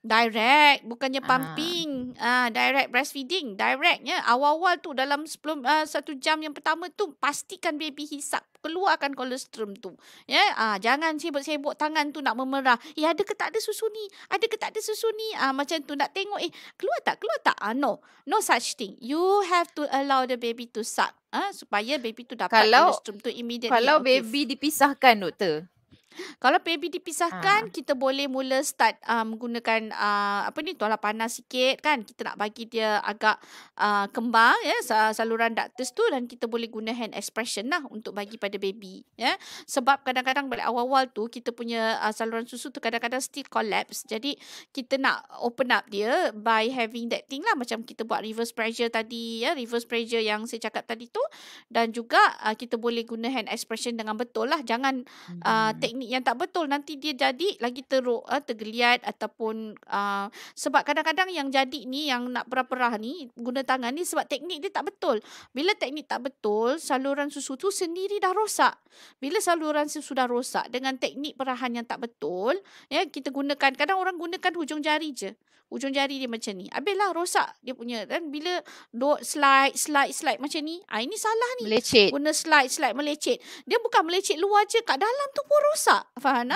direct bukannya uh. pumping uh, direct breastfeeding directnya awal-awal tu dalam 10 uh, 1 jam yang pertama tu pastikan baby hisap keluarkan kolostrum tu ya yeah? uh, jangan sibuk-sibuk tangan tu nak memerah eh ada ke tak ada susu ni ada ke tak ada susu ni Ah macam tu nak tengok eh keluar tak keluar tak Ah no no such thing you have to allow the baby to suck Ah supaya baby tu dapat kalau, kolostrum tu immediately kalau okay. baby dipisahkan doktor kalau baby dipisahkan, ha. kita boleh mula start uh, um, menggunakan uh, apa ni tuala panas sikit kan. Kita nak bagi dia agak uh, kembang ya saluran ductus tu dan kita boleh guna hand expression lah untuk bagi pada baby ya. Sebab kadang-kadang balik awal-awal tu kita punya uh, saluran susu tu kadang-kadang still collapse. Jadi kita nak open up dia by having that thing lah macam kita buat reverse pressure tadi ya, reverse pressure yang saya cakap tadi tu dan juga uh, kita boleh guna hand expression dengan betul lah. Jangan uh, hmm. uh, teknik teknik yang tak betul nanti dia jadi lagi teruk uh, tergeliat ataupun uh, sebab kadang-kadang yang jadi ni yang nak perah-perah ni guna tangan ni sebab teknik dia tak betul. Bila teknik tak betul saluran susu tu sendiri dah rosak. Bila saluran susu dah rosak dengan teknik perahan yang tak betul ya kita gunakan kadang orang gunakan hujung jari je. Ujung jari dia macam ni. Habislah rosak dia punya dan bila dot slide slide slide macam ni ah ini salah ni. Melecit. Guna slide slide melecit. Dia bukan melecit luar je kat dalam tu pun rosak. か。ファーな。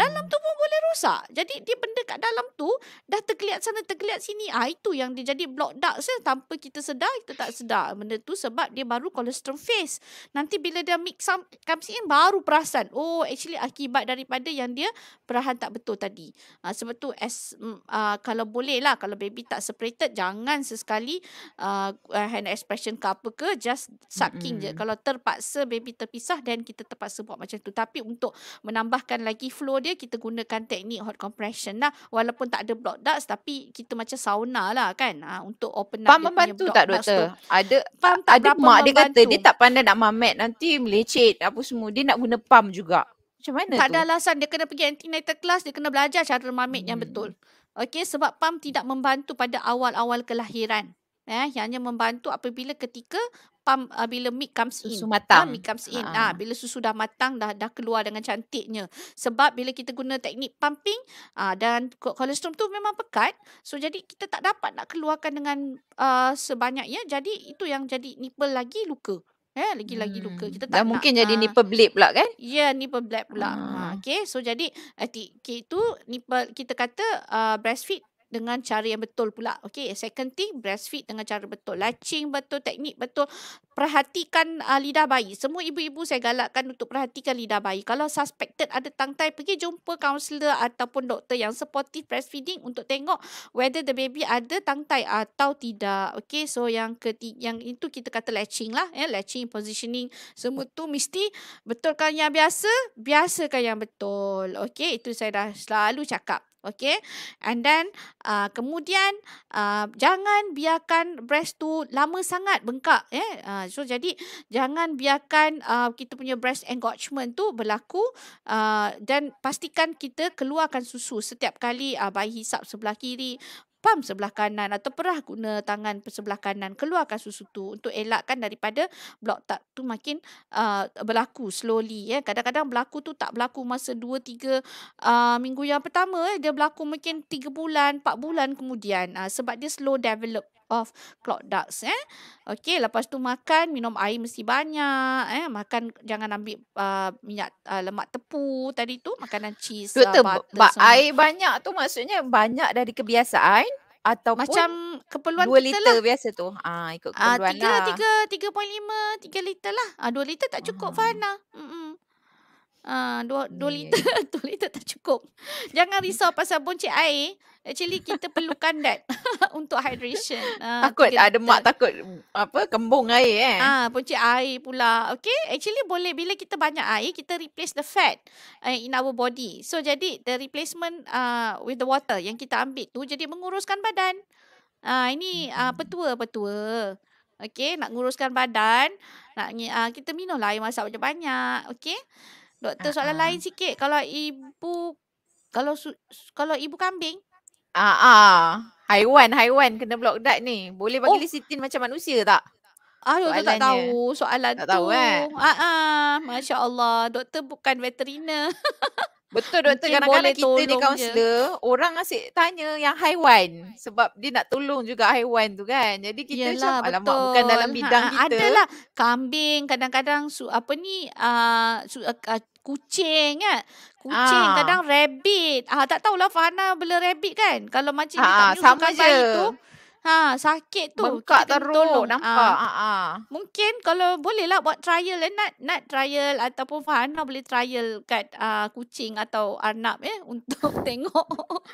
Dalam tu pun boleh rosak. Jadi dia benda kat dalam tu dah terkeliat sana terkeliat sini. Ah itu yang dia jadi block duct eh. tanpa kita sedar, kita tak sedar. Benda tu sebab dia baru colostrum face. Nanti bila dia mix up comes in baru perasan. Oh actually akibat daripada yang dia perahan tak betul tadi. Ah, sebab tu as mm, ah, kalau boleh lah kalau baby tak separated jangan sesekali ah, eh, hand expression ke apa ke just sucking mm-hmm. je. Kalau terpaksa baby terpisah dan kita terpaksa buat macam tu. Tapi untuk menambahkan lagi flow dia dia kita gunakan teknik hot compression lah walaupun tak ada block ducts tapi kita macam sauna lah kan ha, untuk open up Pam membantu tak doktor ada Pam tak ada mak membantu. dia kata dia tak pandai nak mamet nanti melecet apa semua dia nak guna pam juga macam mana tak tu tak ada alasan dia kena pergi antenatal class dia kena belajar cara mamet hmm. yang betul Okey sebab pam tidak membantu pada awal-awal kelahiran eh yang hanya membantu apabila ketika pump uh, ah, bila milk comes in susu ah, matang ha, milk comes in ha. Ha, bila susu dah matang dah dah keluar dengan cantiknya sebab bila kita guna teknik pumping uh, dan kolostrum tu memang pekat so jadi kita tak dapat nak keluarkan dengan uh, sebanyaknya jadi itu yang jadi nipple lagi luka Eh, lagi-lagi hmm. luka kita tak Dan nak, mungkin jadi aa. nipple bleed pula kan? Ya, yeah, nipple blip pula. Hmm. Okay, so jadi eh, itu nipple kita kata uh, breastfeed dengan cara yang betul pula. Okay, second thing, breastfeed dengan cara betul. Latching betul, teknik betul. Perhatikan uh, lidah bayi. Semua ibu-ibu saya galakkan untuk perhatikan lidah bayi. Kalau suspected ada tangtai, pergi jumpa kaunselor ataupun doktor yang supportive breastfeeding untuk tengok whether the baby ada tangtai atau tidak. Okay, so yang ketiga, yang itu kita kata latching lah. Yeah, latching, positioning, semua tu mesti betulkan yang biasa, biasakan yang betul. Okay, itu saya dah selalu cakap. Okay. And then uh, kemudian uh, jangan biarkan breast tu lama sangat bengkak. Eh? Uh, so jadi jangan biarkan uh, kita punya breast engorgement tu berlaku uh, dan pastikan kita keluarkan susu setiap kali uh, bayi hisap sebelah kiri pam sebelah kanan atau perah guna tangan sebelah kanan keluarkan susu tu untuk elakkan daripada blok tak tu makin uh, berlaku slowly ya eh. kadang-kadang berlaku tu tak berlaku masa 2 3 uh, minggu yang pertama eh. dia berlaku mungkin 3 bulan 4 bulan kemudian uh, sebab dia slow develop of clot ducts eh. Okey, lepas tu makan, minum air mesti banyak eh. Makan jangan ambil uh, minyak uh, lemak tepu tadi tu, makanan cheese, Doktor, uh, lah, butter. Semua. Air banyak tu maksudnya banyak dari kebiasaan atau macam keperluan 2 liter lah. biasa tu. Ah ikut ah, keperluan ah, 3, lah. 3 3 3.5 3 liter lah. Ah 2 liter tak cukup uh Fana. Hmm. Uh, dua, dua liter [LAUGHS] Dua liter tak cukup Jangan risau pasal boncik air Actually kita perlukan that [LAUGHS] Untuk hydration uh, Takut ada uh, mak takut Apa Kembung air eh uh, ah, Boncik air pula Okay Actually boleh Bila kita banyak air Kita replace the fat uh, In our body So jadi The replacement uh, With the water Yang kita ambil tu Jadi menguruskan badan uh, Ini uh, Petua-petua Okay Nak menguruskan badan nak uh, Kita minumlah lah air masak banyak-banyak Okay Doktor ah, soalan uh-huh. lain ah. sikit. Kalau ibu kalau su, kalau ibu kambing Ah, ah. Haiwan, haiwan kena blok dat ni. Boleh bagi oh. sitin macam manusia tak? ah Aduh, tak tahu soalan tak tu. tahu eh. Ah, ah. Masya Allah. Doktor bukan veteriner. [LAUGHS] Betul doktor kadang-kadang kita ni kaunselor orang asyik tanya yang haiwan sebab dia nak tolong juga haiwan tu kan. Jadi kita Yelah, macam betul. alamak bukan dalam bidang ha, kita. Adalah kambing kadang-kadang apa ni uh, kucing kan. Kucing ha. kadang rabbit. Ah uh, tak tahulah Fana bela rabbit kan. Kalau macam ni ha, tak sama Bayi tu, Ha, sakit tu. Bengkak teruk. Nampak. Ha, ha, ha. Mungkin kalau boleh lah buat trial. Eh, nak, nak trial ataupun Fahana boleh trial kat uh, kucing atau anak eh, [LAUGHS] untuk tengok.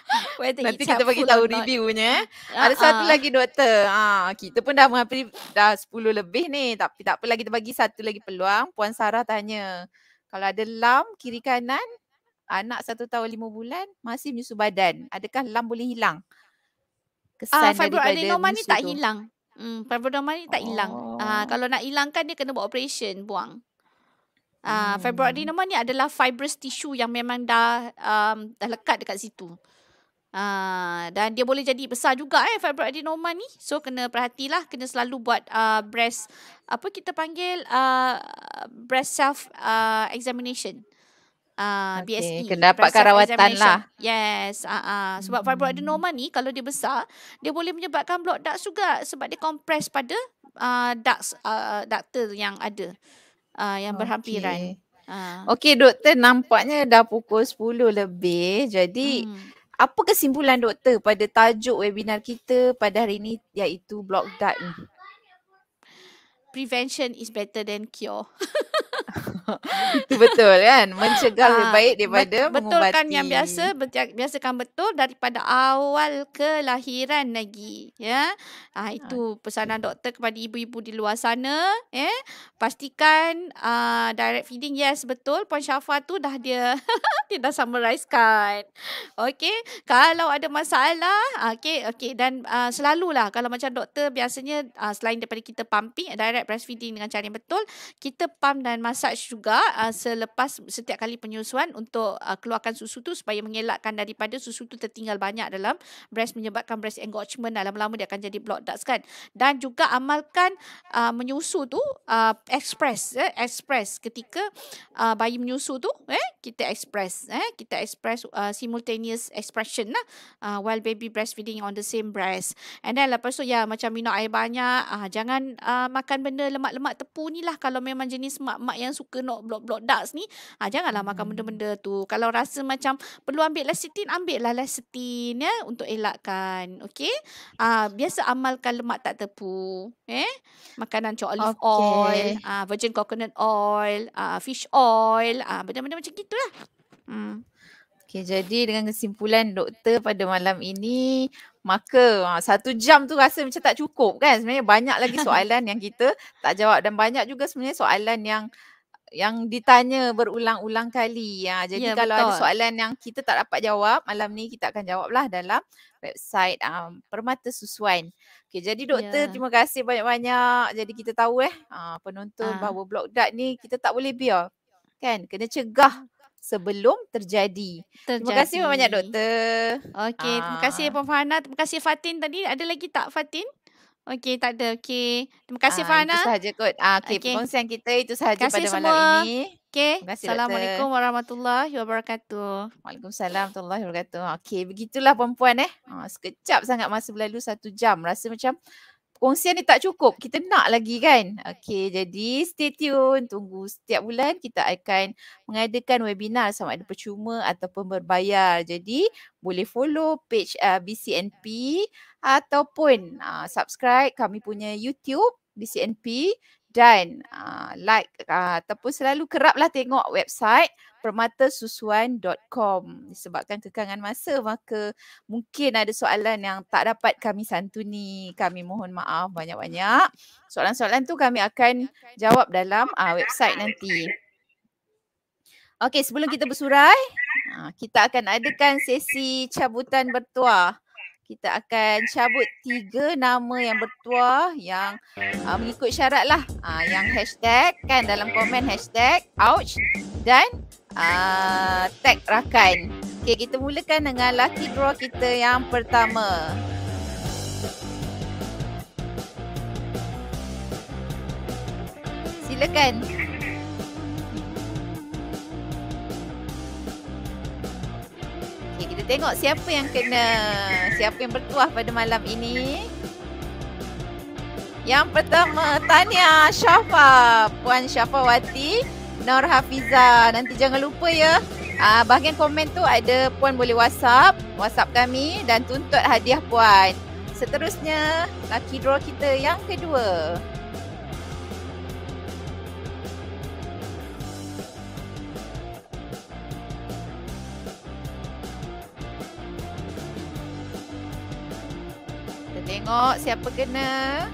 [LAUGHS] Nanti kita bagi tahu reviewnya. Ha, eh. ah, Ada ha. satu ah. lagi doktor. Ha, kita pun dah menghampiri dah 10 lebih ni. Tapi tak apa lagi kita bagi satu lagi peluang. Puan Sarah tanya. Kalau ada lam kiri kanan, anak satu tahun lima bulan masih menyusu badan. Adakah lam boleh hilang? Ah, kesan uh, fibroadenoma daripada ni hmm, tak hilang. Hmm, ah, fibroadenoma ni tak oh. hilang. Ah, kalau nak hilangkan dia kena buat operation, buang. Ah, uh, fibroadenoma hmm. ni adalah fibrous tissue yang memang dah um, dah lekat dekat situ. Uh, dan dia boleh jadi besar juga eh fibroadenoma ni. So kena perhatilah kena selalu buat uh, breast apa kita panggil uh, breast self uh, examination. Ah, okay. BSE Kena dapatkan rawatan lah Yes uh, uh. Sebab hmm. fibroadenoma ni Kalau dia besar Dia boleh menyebabkan blok ducts juga Sebab dia compress pada uh, Ducts uh, Doktor yang ada uh, Yang okay. berhampiran Uh. Okey doktor nampaknya dah pukul 10 lebih jadi hmm. apa kesimpulan doktor pada tajuk webinar kita pada hari ini iaitu block dart ni Prevention is better than cure [LAUGHS] betul kan? Mencegah lebih ah, baik daripada betulkan mengubati. Betulkan yang biasa, biasakan betul daripada awal kelahiran lagi. Ya? Ah, itu ah. pesanan doktor kepada ibu-ibu di luar sana. ya Pastikan uh, direct feeding, yes betul. Puan Syafa tu dah dia, [LAUGHS] dia dah summarizekan. Okay, kalau ada masalah, okay, okay. Dan uh, selalulah kalau macam doktor biasanya uh, selain daripada kita pumping, direct breastfeeding dengan cara yang betul, kita pump dan massage juga uh, selepas setiap kali penyusuan untuk uh, keluarkan susu tu supaya mengelakkan daripada susu tu tertinggal banyak dalam breast menyebabkan breast engorgement lama-lama dia akan jadi blocked ducts kan dan juga amalkan uh, menyusu tu uh, express eh, express ketika uh, bayi menyusu tu eh, kita express eh, kita express uh, simultaneous expression lah uh, while baby breastfeeding on the same breast and then lepas tu ya macam minum air banyak uh, jangan uh, makan benda lemak-lemak tepu ni lah kalau memang jenis mak-mak yang suka senuk blok-blok ducks ni ha, janganlah makan hmm. benda-benda tu kalau rasa macam perlu ambil lecithin ambil lah lecithin ya untuk elakkan okey ha, biasa amalkan lemak tak tepu eh makanan cok olive okay. oil ha, virgin coconut oil ha, fish oil ha, benda-benda macam gitulah hmm. Okay, jadi dengan kesimpulan doktor pada malam ini Maka satu jam tu rasa macam tak cukup kan Sebenarnya banyak lagi [LAUGHS] soalan yang kita tak jawab Dan banyak juga sebenarnya soalan yang yang ditanya berulang-ulang kali. Ya, jadi ya, kalau betul. ada soalan yang kita tak dapat jawab, malam ni kita akan jawablah dalam website um, Permata Susuan. Okey, jadi doktor ya. terima kasih banyak-banyak. Jadi kita tahu eh uh, penonton ha. bahawa blok dad ni kita tak boleh biar. Kan? Kena cegah sebelum terjadi. terjadi. Terima kasih banyak-banyak doktor. Okey, ha. terima ah. kasih Puan Farhana. Terima kasih Fatin tadi. Ada lagi tak Fatin? Okey, tak ada. Okey. Terima kasih uh, ah, Fana. Itu sahaja kot. Uh, Okey, okay. perkongsian kita itu sahaja kasih pada semua. malam ini. Okey. Assalamualaikum doktor. warahmatullahi wabarakatuh. Waalaikumsalam warahmatullahi wabarakatuh. Okey, begitulah perempuan eh. Uh, sekejap sangat masa berlalu satu jam. Rasa macam Kongsian ni tak cukup. Kita nak lagi kan? Okay, jadi stay tune. Tunggu setiap bulan kita akan mengadakan webinar sama ada percuma ataupun berbayar. Jadi boleh follow page uh, BCNP ataupun uh, subscribe kami punya YouTube BCNP dan uh, like uh, ataupun selalu keraplah tengok website permatasusuan.com disebabkan kekangan masa maka mungkin ada soalan yang tak dapat kami santuni kami mohon maaf banyak-banyak soalan-soalan tu kami akan jawab dalam uh, website nanti Okey sebelum kita bersurai ah, kita akan adakan sesi cabutan bertuah kita akan cabut tiga nama yang bertuah yang uh, mengikut syarat lah. Uh, yang hashtag kan dalam komen hashtag ouch dan uh, tag rakan. Okay, kita mulakan dengan lucky draw kita yang pertama. Silakan. Okay, kita tengok siapa yang kena, siapa yang bertuah pada malam ini. Yang pertama, tanya Syafa, Puan Syafawati. Wati. Nur Hafiza. Nanti jangan lupa ya. Uh, bahagian komen tu ada puan boleh WhatsApp, WhatsApp kami dan tuntut hadiah puan. Seterusnya lucky draw kita yang kedua. Kita tengok siapa kena.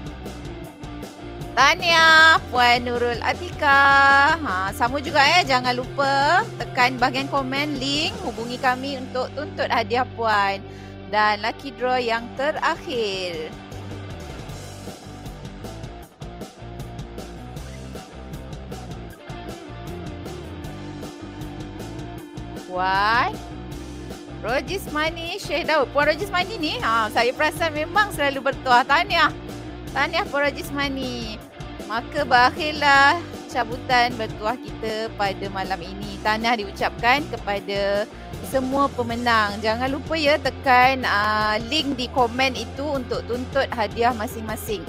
Tahniah Puan Nurul Atika. Ha, sama juga eh. Jangan lupa tekan bahagian komen link. Hubungi kami untuk tuntut hadiah Puan. Dan lucky draw yang terakhir. Puan. Rojis Mani Syekh Daud. Puan Rojis Mani ni ha, saya perasan memang selalu bertuah. Tahniah. Tahniah Puan Rojis Mani. Maka berakhirlah cabutan bertuah kita pada malam ini. Tanah diucapkan kepada semua pemenang. Jangan lupa ya tekan uh, link di komen itu untuk tuntut hadiah masing-masing.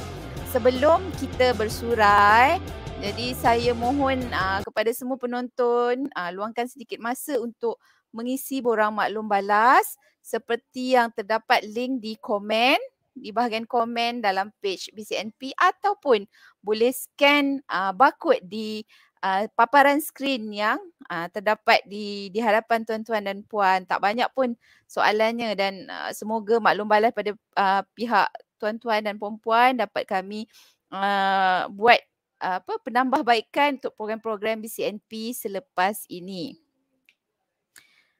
Sebelum kita bersurai, jadi saya mohon uh, kepada semua penonton uh, luangkan sedikit masa untuk mengisi borang maklum balas seperti yang terdapat link di komen di bahagian komen dalam page BCNP ataupun boleh scan uh, barcode di uh, paparan skrin yang uh, terdapat di di hadapan tuan-tuan dan puan. Tak banyak pun soalannya dan uh, semoga maklum balas pada uh, pihak tuan-tuan dan puan-puan dapat kami uh, buat uh, apa penambahbaikan untuk program-program BCNP selepas ini.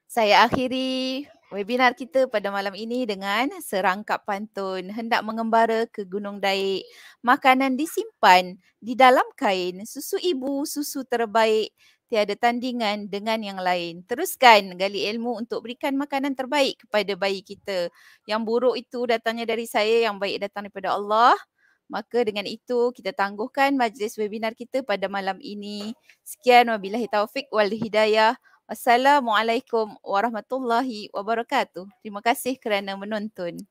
Saya akhiri webinar kita pada malam ini dengan serangkap pantun hendak mengembara ke Gunung Daik. Makanan disimpan di dalam kain, susu ibu, susu terbaik, tiada tandingan dengan yang lain. Teruskan gali ilmu untuk berikan makanan terbaik kepada bayi kita. Yang buruk itu datangnya dari saya, yang baik datang daripada Allah. Maka dengan itu kita tangguhkan majlis webinar kita pada malam ini. Sekian wabillahi taufik wal hidayah. Assalamualaikum warahmatullahi wabarakatuh. Terima kasih kerana menonton.